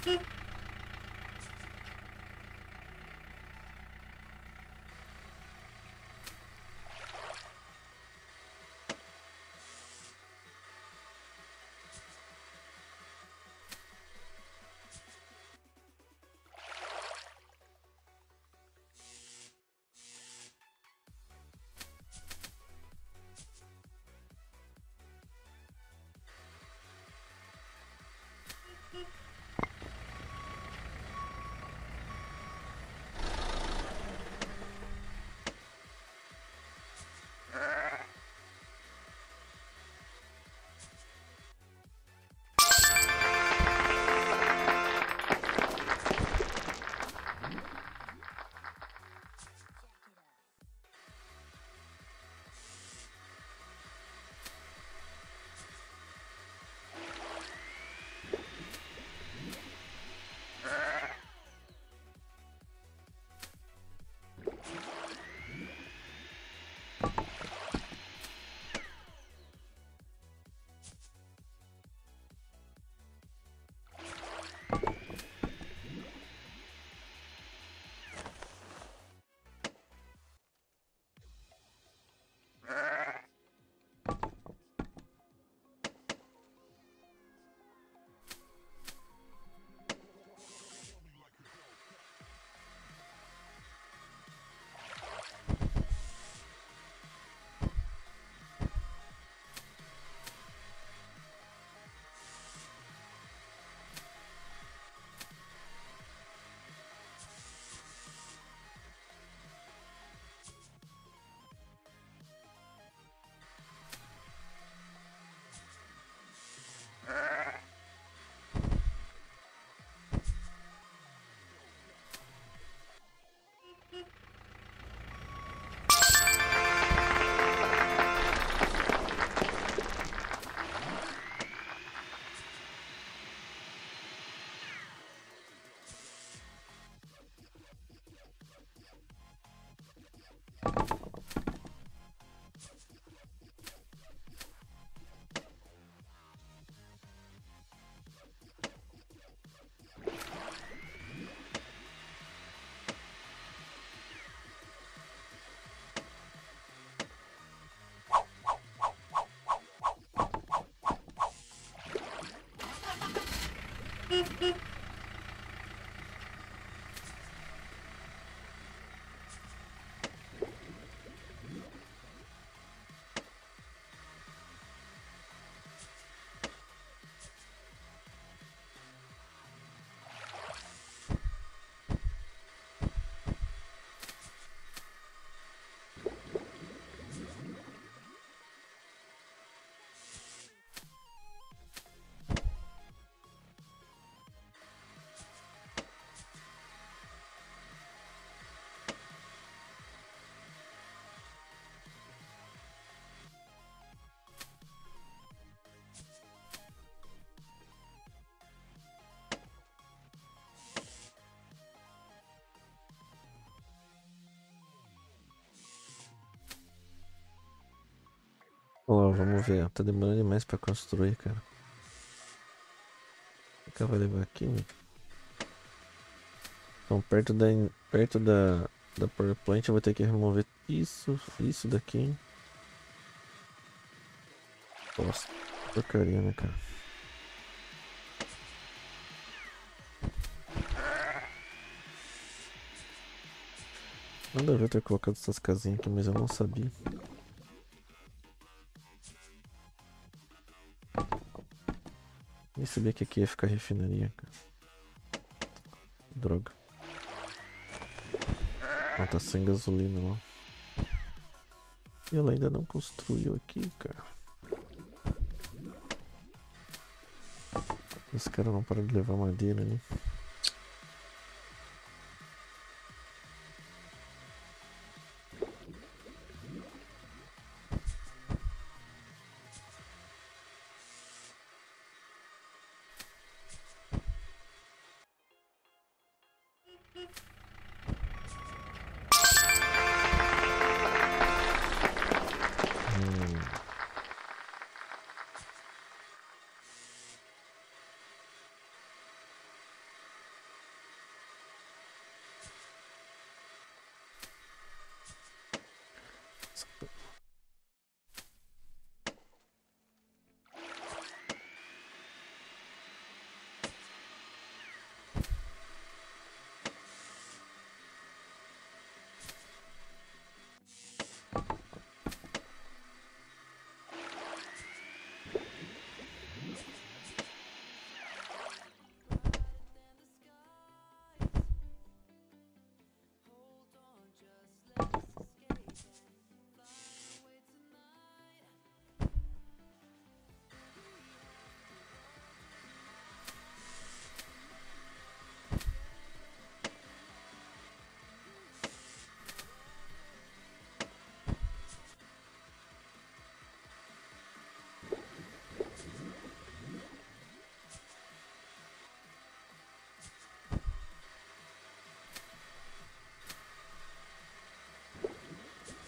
Mm-hmm. Ó, vamos ver. Tá demorando demais pra construir, cara. O que vai levar aqui, Então, perto da, perto da, da power plant, eu vou ter que remover isso, isso daqui. Nossa, porcaria, né, cara? Nada ver ter colocado essas casinhas aqui, mas eu não sabia. sabia que aqui ia ficar refinaria, cara. Droga. Ah, tá sem gasolina lá. E ela ainda não construiu aqui, cara. Esse cara não para de levar madeira Né?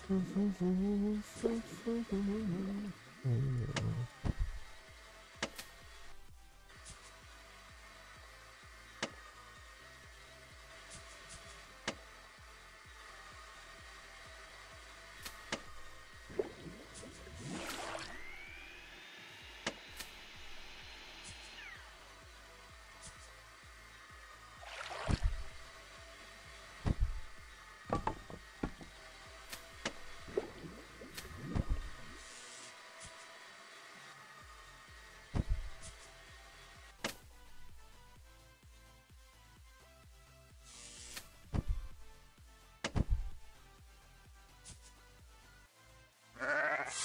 Mm-hmm.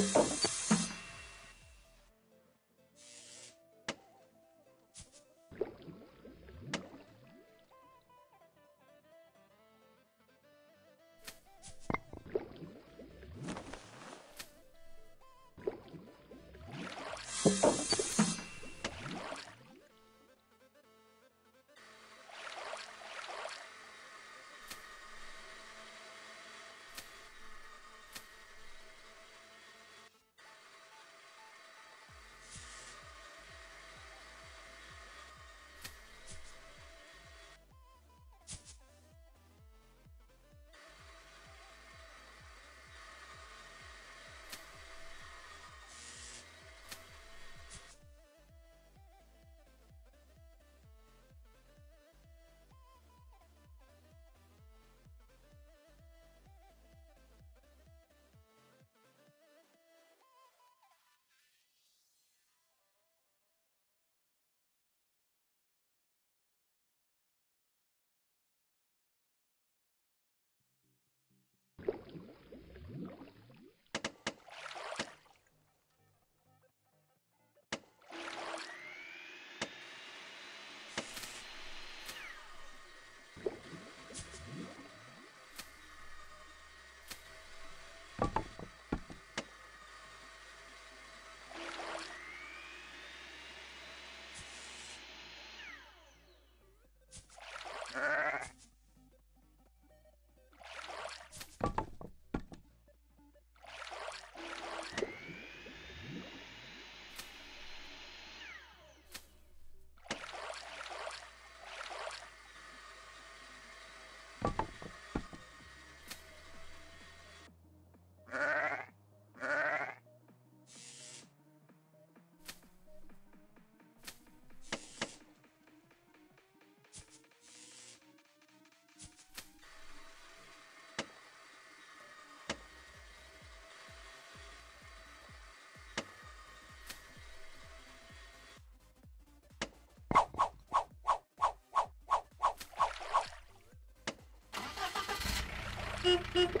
Thank you Thank you.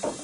Thank you.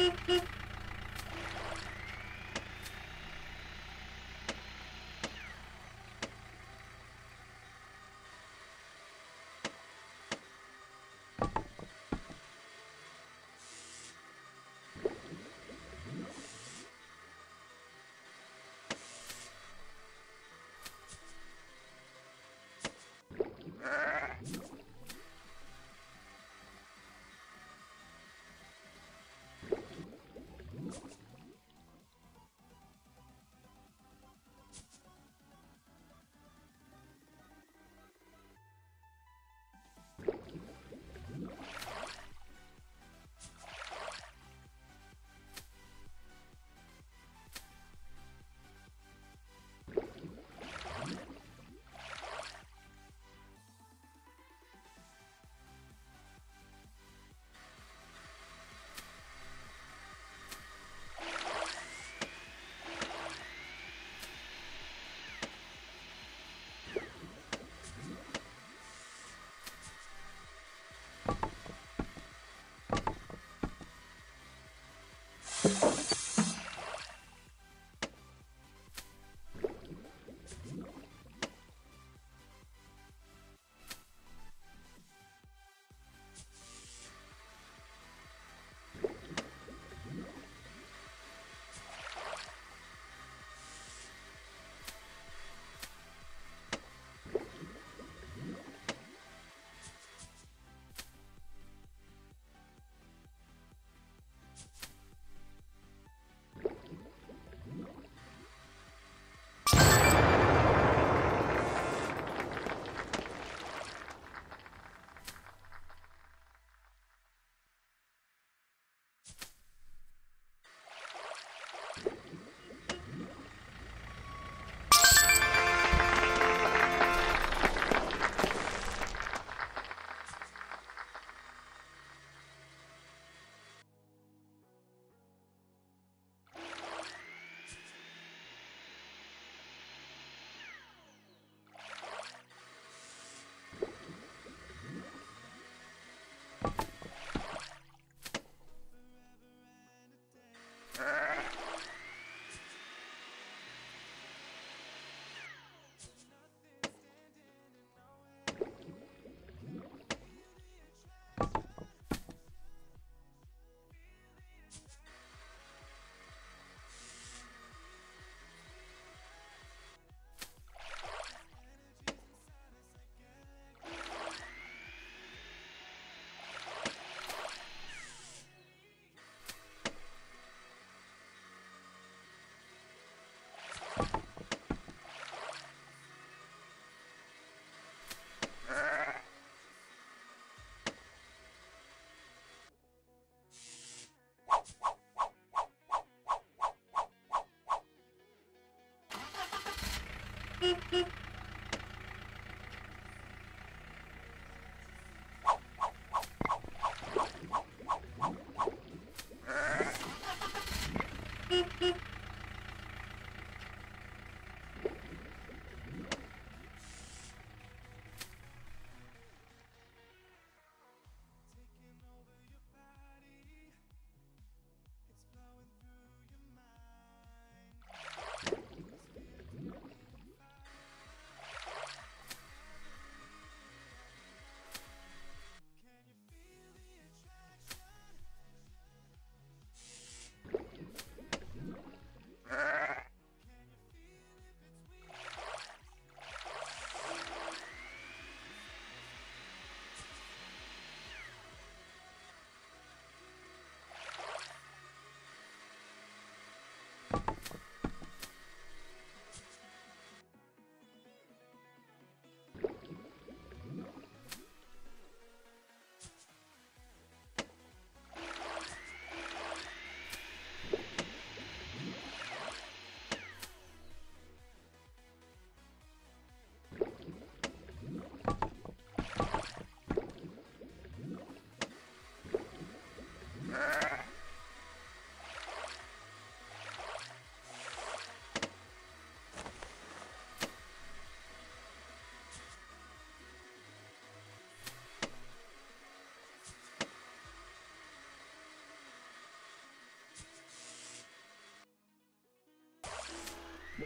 Mm-hmm. Ha ha ha!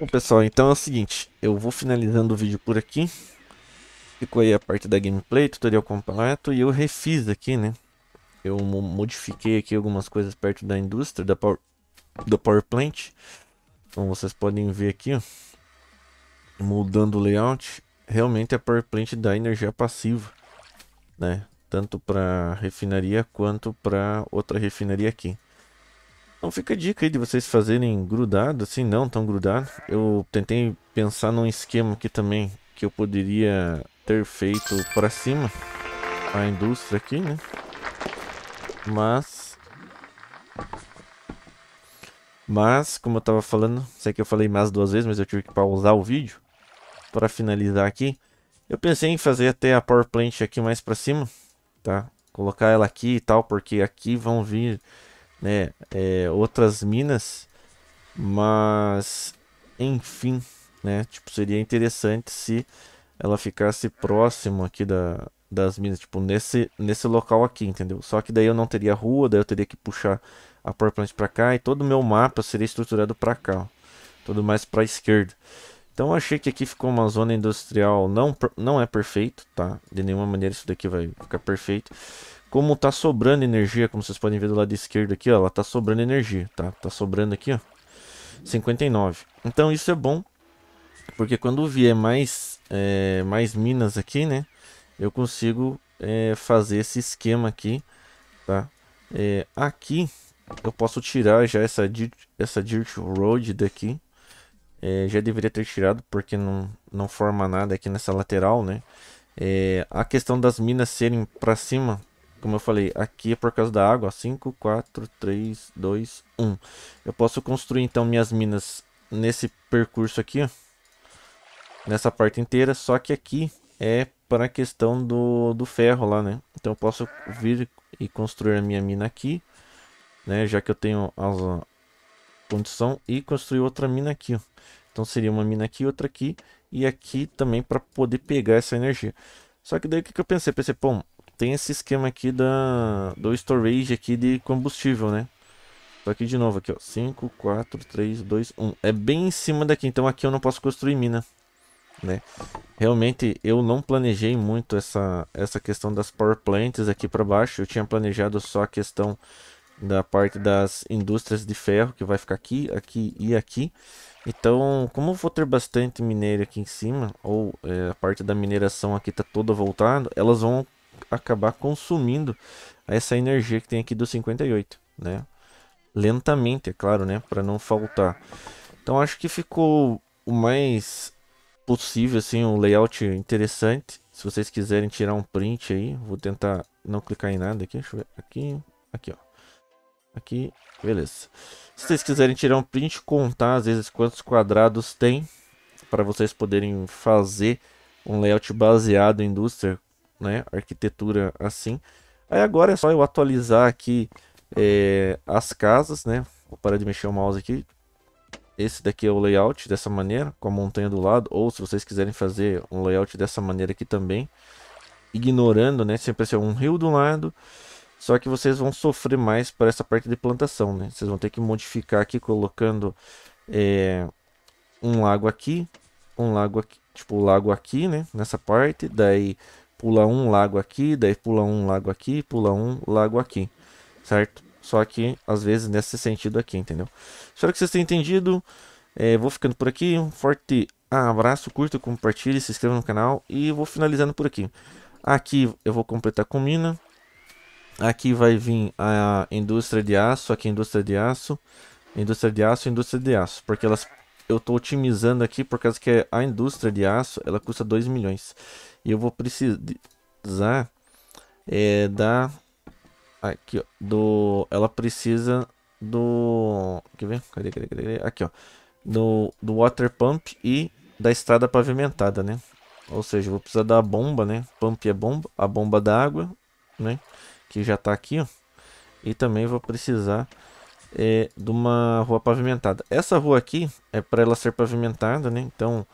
Bom, pessoal, então é o seguinte, eu vou finalizando o vídeo por aqui. Ficou aí a parte da gameplay, tutorial completo, e eu refiz aqui, né? Eu modifiquei aqui algumas coisas perto da indústria, da power, do Power Plant. Como vocês podem ver aqui, ó, mudando o layout, realmente a Power Plant dá energia passiva, né? Tanto para refinaria quanto para outra refinaria aqui. Então fica a dica aí de vocês fazerem grudado, assim, não tão grudado. Eu tentei pensar num esquema aqui também que eu poderia ter feito para cima a indústria aqui, né? Mas... Mas, como eu tava falando, sei que eu falei mais duas vezes, mas eu tive que pausar o vídeo para finalizar aqui. Eu pensei em fazer até a power plant aqui mais para cima, tá? Colocar ela aqui e tal, porque aqui vão vir né, é, outras minas, mas enfim, né, tipo, seria interessante se ela ficasse próximo aqui da, das minas, tipo, nesse, nesse local aqui, entendeu? Só que daí eu não teria rua, daí eu teria que puxar a Power Plant pra cá e todo o meu mapa seria estruturado pra cá, ó, tudo mais pra esquerda. Então achei que aqui ficou uma zona industrial, não, não é perfeito, tá? De nenhuma maneira isso daqui vai ficar perfeito como tá sobrando energia, como vocês podem ver do lado esquerdo aqui, ó, ela tá sobrando energia, tá? Tá sobrando aqui, ó, 59. Então isso é bom, porque quando vier mais, é, mais minas aqui, né, eu consigo é, fazer esse esquema aqui, tá? É, aqui eu posso tirar já essa dirt, essa dirt road daqui. É, já deveria ter tirado porque não, não forma nada aqui nessa lateral, né? É, a questão das minas serem para cima como eu falei, aqui é por causa da água. 5, 4, 3, 2, 1. Eu posso construir então minhas minas nesse percurso aqui. Ó, nessa parte inteira. Só que aqui é para a questão do, do ferro lá, né? Então eu posso vir e construir a minha mina aqui. Né? Já que eu tenho as, a condição. E construir outra mina aqui. Ó. Então seria uma mina aqui, outra aqui. E aqui também para poder pegar essa energia. Só que daí o que, que eu pensei? Pensei, pô, tem esse esquema aqui da, do storage aqui de combustível, né? Tô aqui de novo, aqui ó, 5, 4, 3, 2, 1. É bem em cima daqui, então aqui eu não posso construir mina, né? Realmente eu não planejei muito essa, essa questão das power plants aqui para baixo. Eu tinha planejado só a questão da parte das indústrias de ferro que vai ficar aqui, aqui e aqui. Então, como eu vou ter bastante minério aqui em cima, ou é, a parte da mineração aqui tá toda voltada, elas vão acabar consumindo essa energia que tem aqui do 58, né? Lentamente, é claro, né? Para não faltar. Então acho que ficou o mais possível, assim, um layout interessante. Se vocês quiserem tirar um print aí, vou tentar não clicar em nada aqui. Deixa eu ver. Aqui, aqui, ó. Aqui, beleza. Se vocês quiserem tirar um print, contar às vezes quantos quadrados tem, para vocês poderem fazer um layout baseado em indústria né? Arquitetura assim. Aí agora é só eu atualizar aqui é, as casas, né? Vou parar de mexer o mouse aqui. Esse daqui é o layout dessa maneira, com a montanha do lado. Ou se vocês quiserem fazer um layout dessa maneira aqui também. Ignorando, né? Sempre ser um rio do lado. Só que vocês vão sofrer mais para essa parte de plantação, né? Vocês vão ter que modificar aqui colocando é, um lago aqui. Um lago aqui, tipo o lago aqui, né? Nessa parte. Daí pula um lago aqui, daí pula um lago aqui, pula um lago aqui, certo? Só que às vezes nesse sentido aqui, entendeu? Espero que vocês tenham entendido. É, vou ficando por aqui. Um forte abraço, curta, compartilhe, se inscreva no canal e vou finalizando por aqui. Aqui eu vou completar com mina. Aqui vai vir a indústria de aço, aqui indústria de aço, indústria de aço, indústria de aço, porque elas eu estou otimizando aqui por causa que a indústria de aço ela custa 2 milhões e eu vou precisar é, da aqui ó, do ela precisa do quer ver cadê, cadê, cadê? aqui ó do, do water pump e da estrada pavimentada né ou seja vou precisar da bomba né pump é bomba a bomba d'água né que já está aqui ó e também vou precisar é, de uma rua pavimentada. Essa rua aqui é para ela ser pavimentada, né? Então,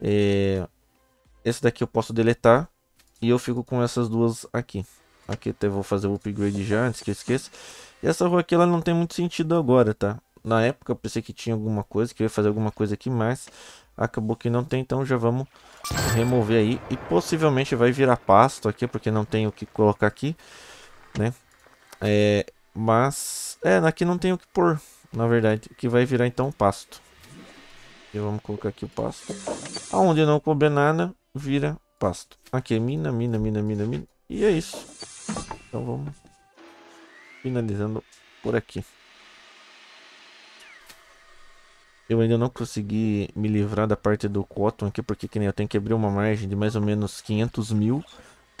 é, esse daqui eu posso deletar e eu fico com essas duas aqui. Aqui até vou fazer o upgrade já, antes que eu esqueça. E essa rua aqui ela não tem muito sentido agora, tá? Na época eu pensei que tinha alguma coisa, que eu ia fazer alguma coisa aqui, mas acabou que não tem, então já vamos remover aí. E possivelmente vai virar pasto aqui, porque não tem o que colocar aqui, né? É, mas, é, aqui não tem o que pôr, na verdade. Que vai virar então pasto. E vamos colocar aqui o pasto. Aonde não couber nada, vira pasto. Aqui é mina, mina, mina, mina, mina. E é isso. Então vamos finalizando por aqui. Eu ainda não consegui me livrar da parte do cotton aqui, porque que nem eu tenho que abrir uma margem de mais ou menos 500 mil,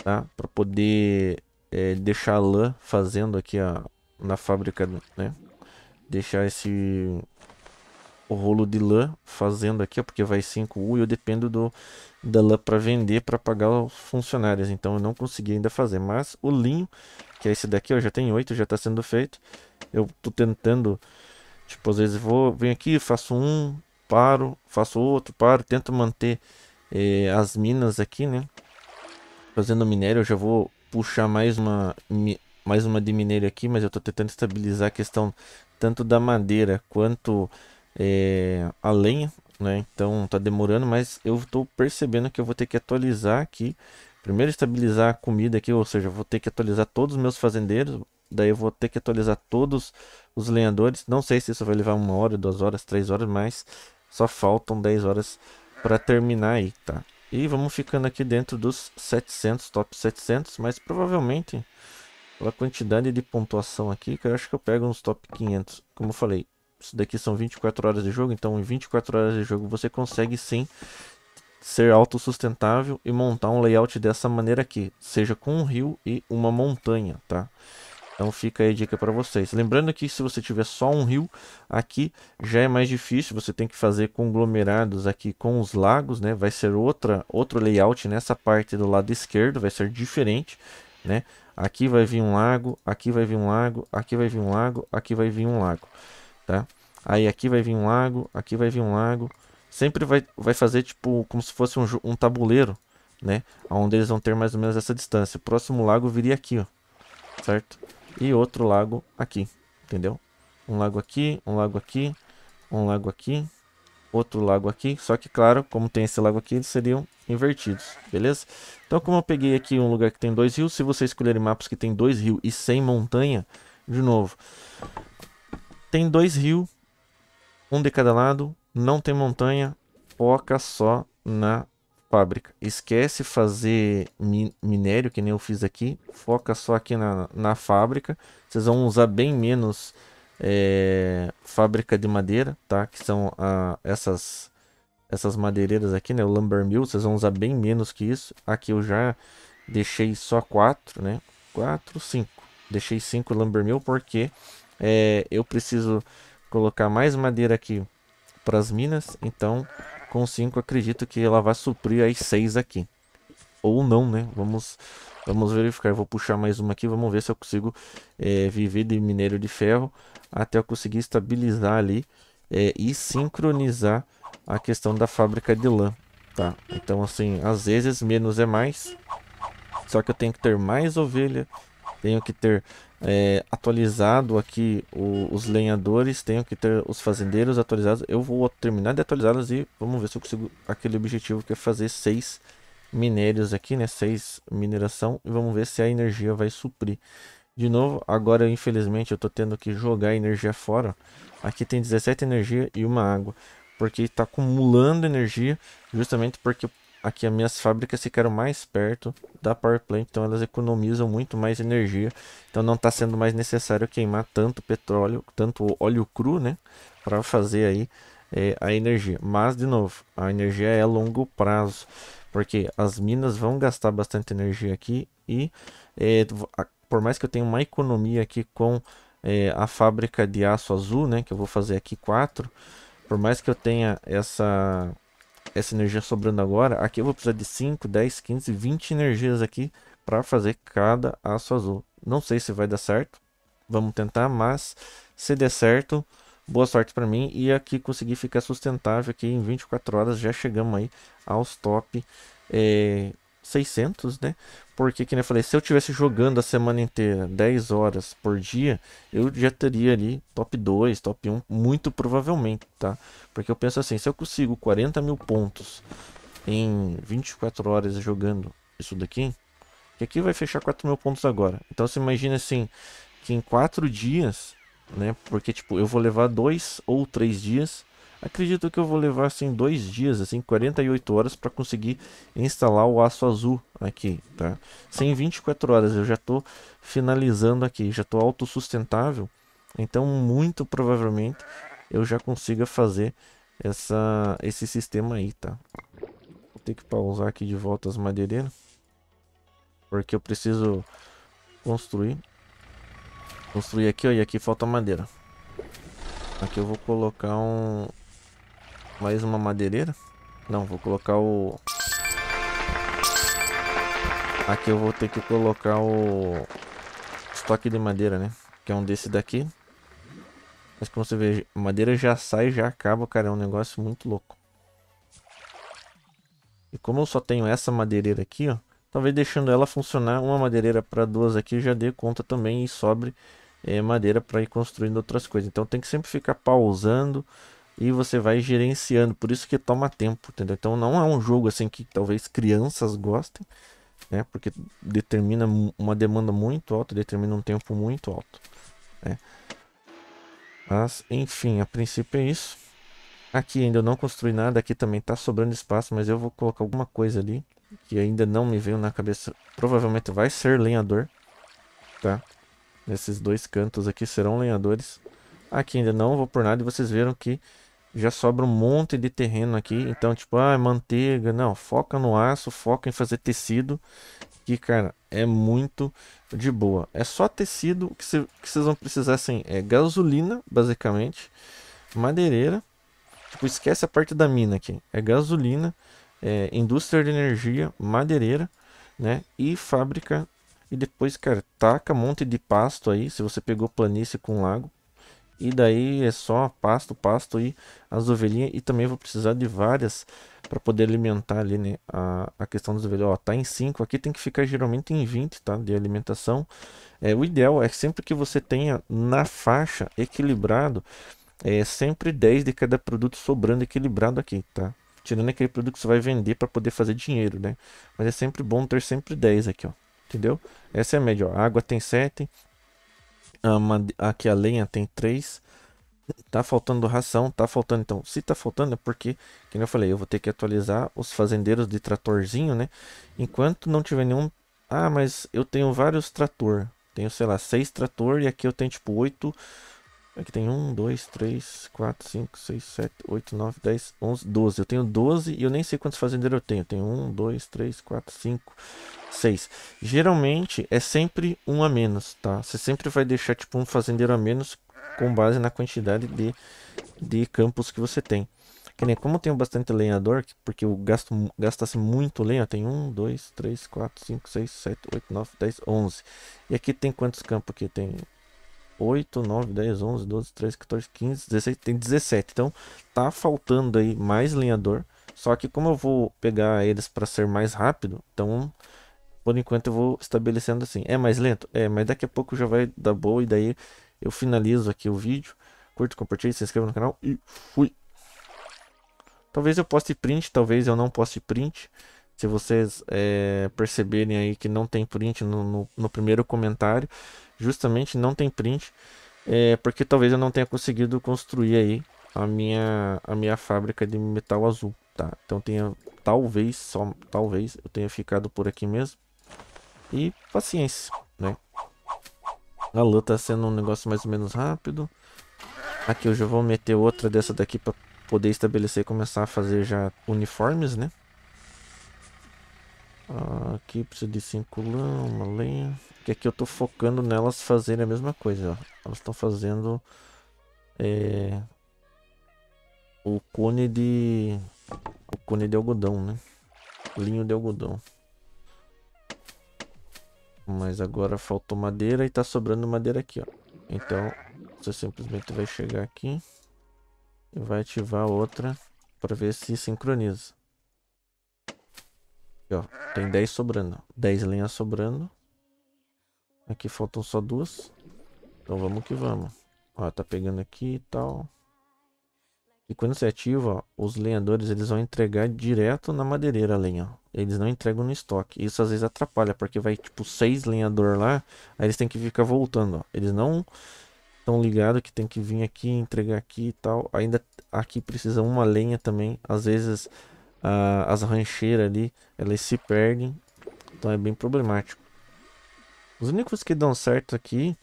tá? Pra poder é, deixar a lã fazendo aqui a, na fábrica, né? Deixar esse rolo de lã fazendo aqui, ó, porque vai 5 U e eu dependo do, da lã para vender para pagar os funcionários. Então eu não consegui ainda fazer, mas o linho, que é esse daqui, ó, já tem 8, já está sendo feito. Eu tô tentando, tipo, às vezes vou, venho aqui, faço um, paro, faço outro, paro, tento manter eh, as minas aqui, né? Fazendo minério, eu já vou puxar mais uma, mais uma de minério aqui, mas eu estou tentando estabilizar a questão tanto da madeira quanto é, a lenha, né? Então está demorando, mas eu estou percebendo que eu vou ter que atualizar aqui. Primeiro estabilizar a comida aqui, ou seja, vou ter que atualizar todos os meus fazendeiros. Daí eu vou ter que atualizar todos os lenhadores. Não sei se isso vai levar uma hora, duas horas, três horas, mas só faltam 10 horas para terminar aí, tá? E vamos ficando aqui dentro dos 700, top 700, mas provavelmente pela quantidade de pontuação aqui, que eu acho que eu pego uns top 500. Como eu falei, isso daqui são 24 horas de jogo, então em 24 horas de jogo você consegue sim ser autossustentável e montar um layout dessa maneira aqui, seja com um rio e uma montanha, tá? Então fica aí a dica para vocês. Lembrando que se você tiver só um rio aqui, já é mais difícil, você tem que fazer conglomerados aqui com os lagos, né? Vai ser outra outro layout nessa parte do lado esquerdo, vai ser diferente, né? aqui vai vir um lago, aqui vai vir um lago, aqui vai vir um lago, aqui vai vir um lago, tá? Aí aqui vai vir um lago, aqui vai vir um lago. Sempre vai, vai fazer tipo como se fosse um, um tabuleiro, né? Onde eles vão ter mais ou menos essa distância. O próximo lago viria aqui, ó. Certo? E outro lago aqui, entendeu? Um lago aqui, um lago aqui, um lago aqui, outro lago aqui. Só que, claro, como tem esse lago aqui, eles seriam invertidos, beleza? Então, como eu peguei aqui um lugar que tem dois rios, se vocês escolherem mapas que tem dois rios e sem montanha, de novo, tem dois rios, um de cada lado, não tem montanha, foca só na fábrica. Esquece fazer minério, que nem eu fiz aqui, foca só aqui na, na fábrica. Vocês vão usar bem menos é, fábrica de madeira, tá? Que são a, ah, essas essas madeireiras aqui, né? O Lumber Mill, vocês vão usar bem menos que isso. Aqui eu já deixei só 4, né? 4, 5. Deixei 5 Lumber Mill porque é, eu preciso colocar mais madeira aqui para as minas. Então, com 5 acredito que ela vai suprir as 6 aqui. Ou não, né? Vamos Vamos verificar, vou puxar mais uma aqui, vamos ver se eu consigo é, viver de minério de ferro até eu conseguir estabilizar ali é, e sincronizar a questão da fábrica de lã, tá? Então assim, às vezes menos é mais, só que eu tenho que ter mais ovelha, tenho que ter é, atualizado aqui o, os lenhadores, tenho que ter os fazendeiros atualizados. Eu vou terminar de atualizá-los e vamos ver se eu consigo aquele objetivo que é fazer seis minérios aqui, né? seis mineração. E vamos ver se a energia vai suprir. De novo, agora infelizmente eu tô tendo que jogar energia fora. Aqui tem 17 energia e uma água. Porque está acumulando energia, justamente porque aqui as minhas fábricas ficaram mais perto da power plant, então elas economizam muito mais energia. Então não está sendo mais necessário queimar tanto petróleo, tanto óleo cru, né, para fazer aí é, a energia. Mas de novo, a energia é a longo prazo. Porque as minas vão gastar bastante energia aqui e é, por mais que eu tenha uma economia aqui com é, a fábrica de aço azul, né, que eu vou fazer aqui 4, por mais que eu tenha essa, essa energia sobrando agora, aqui eu vou precisar de 5, 10, 15, 20 energias aqui para fazer cada aço azul. Não sei se vai dar certo, vamos tentar, mas se der certo, boa sorte para mim e aqui consegui ficar sustentável aqui em 24 horas já chegamos aí aos top é, 600 né porque como eu falei se eu tivesse jogando a semana inteira 10 horas por dia eu já teria ali top 2 top 1 muito provavelmente tá porque eu penso assim se eu consigo 40 mil pontos em 24 horas jogando isso daqui que aqui vai fechar 4 mil pontos agora então você imagina assim que em 4 dias né? Porque, tipo, eu vou levar dois ou três dias. Acredito que eu vou levar, assim, dois dias, assim, 48 horas para conseguir instalar o aço azul aqui, tá? Sem 24 horas eu já tô finalizando aqui, já tô autossustentável. Então, muito provavelmente, eu já consiga fazer essa, esse sistema aí, tá? Vou ter que pausar aqui de volta as madeireiras. Porque eu preciso construir. Construir aqui, ó, e aqui falta madeira. Aqui eu vou colocar um... Mais uma madeireira? Não, vou colocar o... Aqui eu vou ter que colocar o... Estoque de madeira, né? Que é um desse daqui. Mas como você vê, madeira já sai, já acaba, cara. É um negócio muito louco. E como eu só tenho essa madeireira aqui, ó. Talvez deixando ela funcionar, uma madeireira para duas aqui já dê conta também e sobre é, madeira para ir construindo outras coisas. Então tem que sempre ficar pausando e você vai gerenciando. Por isso que toma tempo, entendeu? Então não é um jogo assim que talvez crianças gostem, né? Porque determina uma demanda muito alta, determina um tempo muito alto, né? Mas enfim, a princípio é isso. Aqui ainda eu não construí nada, aqui também tá sobrando espaço, mas eu vou colocar alguma coisa ali que ainda não me veio na cabeça, provavelmente vai ser lenhador, tá? Esses dois cantos aqui serão lenhadores. Aqui ainda não vou por nada e vocês viram que já sobra um monte de terreno aqui. Então, tipo, ah, manteiga. Não, foca no aço, foca em fazer tecido. Que, cara, é muito de boa. É só tecido que, que vocês vão precisar, assim, é gasolina, basicamente. Madeireira. Tipo, esquece a parte da mina aqui. É gasolina é, indústria de energia, madeireira, né? E fábrica. E depois, cara, taca um monte de pasto aí, se você pegou planície com lago. E daí é só pasto, pasto e as ovelhinhas. E também vou precisar de várias para poder alimentar ali, né? A, a questão dos ovelhas. Ó, tá em 5, aqui tem que ficar geralmente em 20, tá? De alimentação. É, o ideal é sempre que você tenha na faixa equilibrado, é sempre 10 de cada produto sobrando equilibrado aqui, tá? Tirando aquele produto que você vai vender para poder fazer dinheiro, né? Mas é sempre bom ter sempre 10 aqui, ó. Entendeu? Essa é a média, ó. A água tem 7. A made... Aqui a lenha tem 3. Tá faltando ração, tá faltando. Então, se tá faltando é porque, como eu falei, eu vou ter que atualizar os fazendeiros de tratorzinho, né? Enquanto não tiver nenhum. Ah, mas eu tenho vários trator. Tenho, sei lá, 6 trator e aqui eu tenho tipo 8. Oito Aqui é tem 1, 2, 3, 4, 5, 6, 7, 8, 9, 10, 11, 12. Eu tenho 12 e eu nem sei quantos fazendeiros eu tenho. Eu tenho 1, 2, 3, 4, 5, 6. Geralmente é sempre um a menos, tá? Você sempre vai deixar tipo um fazendeiro a menos com base na quantidade de, de campos que você tem. Que nem como eu tenho bastante lenhador, porque eu gasto, gastasse muito lenha, tem 1, 2, 3, 4, 5, 6, 7, 8, 9, 10, 11. E aqui tem quantos campos aqui? Tem 8, 9, 10, 11, 12, 13, 14, 15, 16, tem 17. Então tá faltando aí mais lenhador. Só que como eu vou pegar eles para ser mais rápido, então por enquanto eu vou estabelecendo assim. É mais lento? É, mas daqui a pouco já vai dar boa e daí eu finalizo aqui o vídeo. Curte, compartilhe, se inscreva no canal e fui! Talvez eu poste print, talvez eu não poste print. Se vocês é, perceberem aí que não tem print no, no, no primeiro comentário, justamente não tem print, é, porque talvez eu não tenha conseguido construir aí a minha, a minha fábrica de metal azul, tá? Então tenha, talvez, só talvez, eu tenha ficado por aqui mesmo. E paciência, né? A luta tá sendo um negócio mais ou menos rápido. Aqui eu já vou meter outra dessa daqui para poder estabelecer e começar a fazer já uniformes, né? aqui precisa de cinco lã, uma lenha. Que aqui eu tô focando nelas fazerem a mesma coisa, ó. Elas estão fazendo é, o cone de o cone de algodão, né? Linho de algodão. Mas agora faltou madeira e tá sobrando madeira aqui, ó. Então, você simplesmente vai chegar aqui e vai ativar outra para ver se sincroniza. Aqui, ó. Tem 10 sobrando. 10 lenhas sobrando. Aqui faltam só duas. Então vamos que vamos. Ó, tá pegando aqui e tal. E quando você ativa, ó, os lenhadores eles vão entregar direto na madeireira a lenha. Eles não entregam no estoque. Isso às vezes atrapalha, porque vai tipo seis lenhador lá, aí eles têm que ficar voltando. Ó. Eles não estão ligados que tem que vir aqui, entregar aqui e tal. Ainda aqui precisa uma lenha também. Às vezes a, as rancheiras ali, elas se perdem. Então é bem problemático. Os únicos que dão certo aqui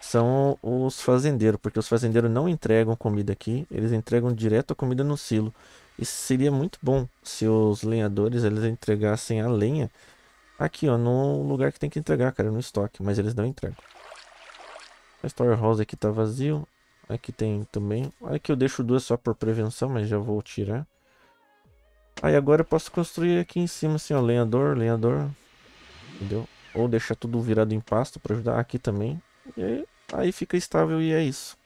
são os fazendeiros, porque os fazendeiros não entregam comida aqui, eles entregam direto a comida no silo. Isso seria muito bom se os lenhadores eles entregassem a lenha aqui, ó, no lugar que tem que entregar, cara, no estoque, mas eles não entregam. A storehouse aqui tá vazio, aqui tem também. Aqui eu deixo duas só por prevenção, mas já vou tirar. Aí agora eu posso construir aqui em cima, assim, ó, lenhador, lenhador. Entendeu? Ou deixar tudo virado em pasto pra ajudar aqui também. E aí, aí fica estável e é isso.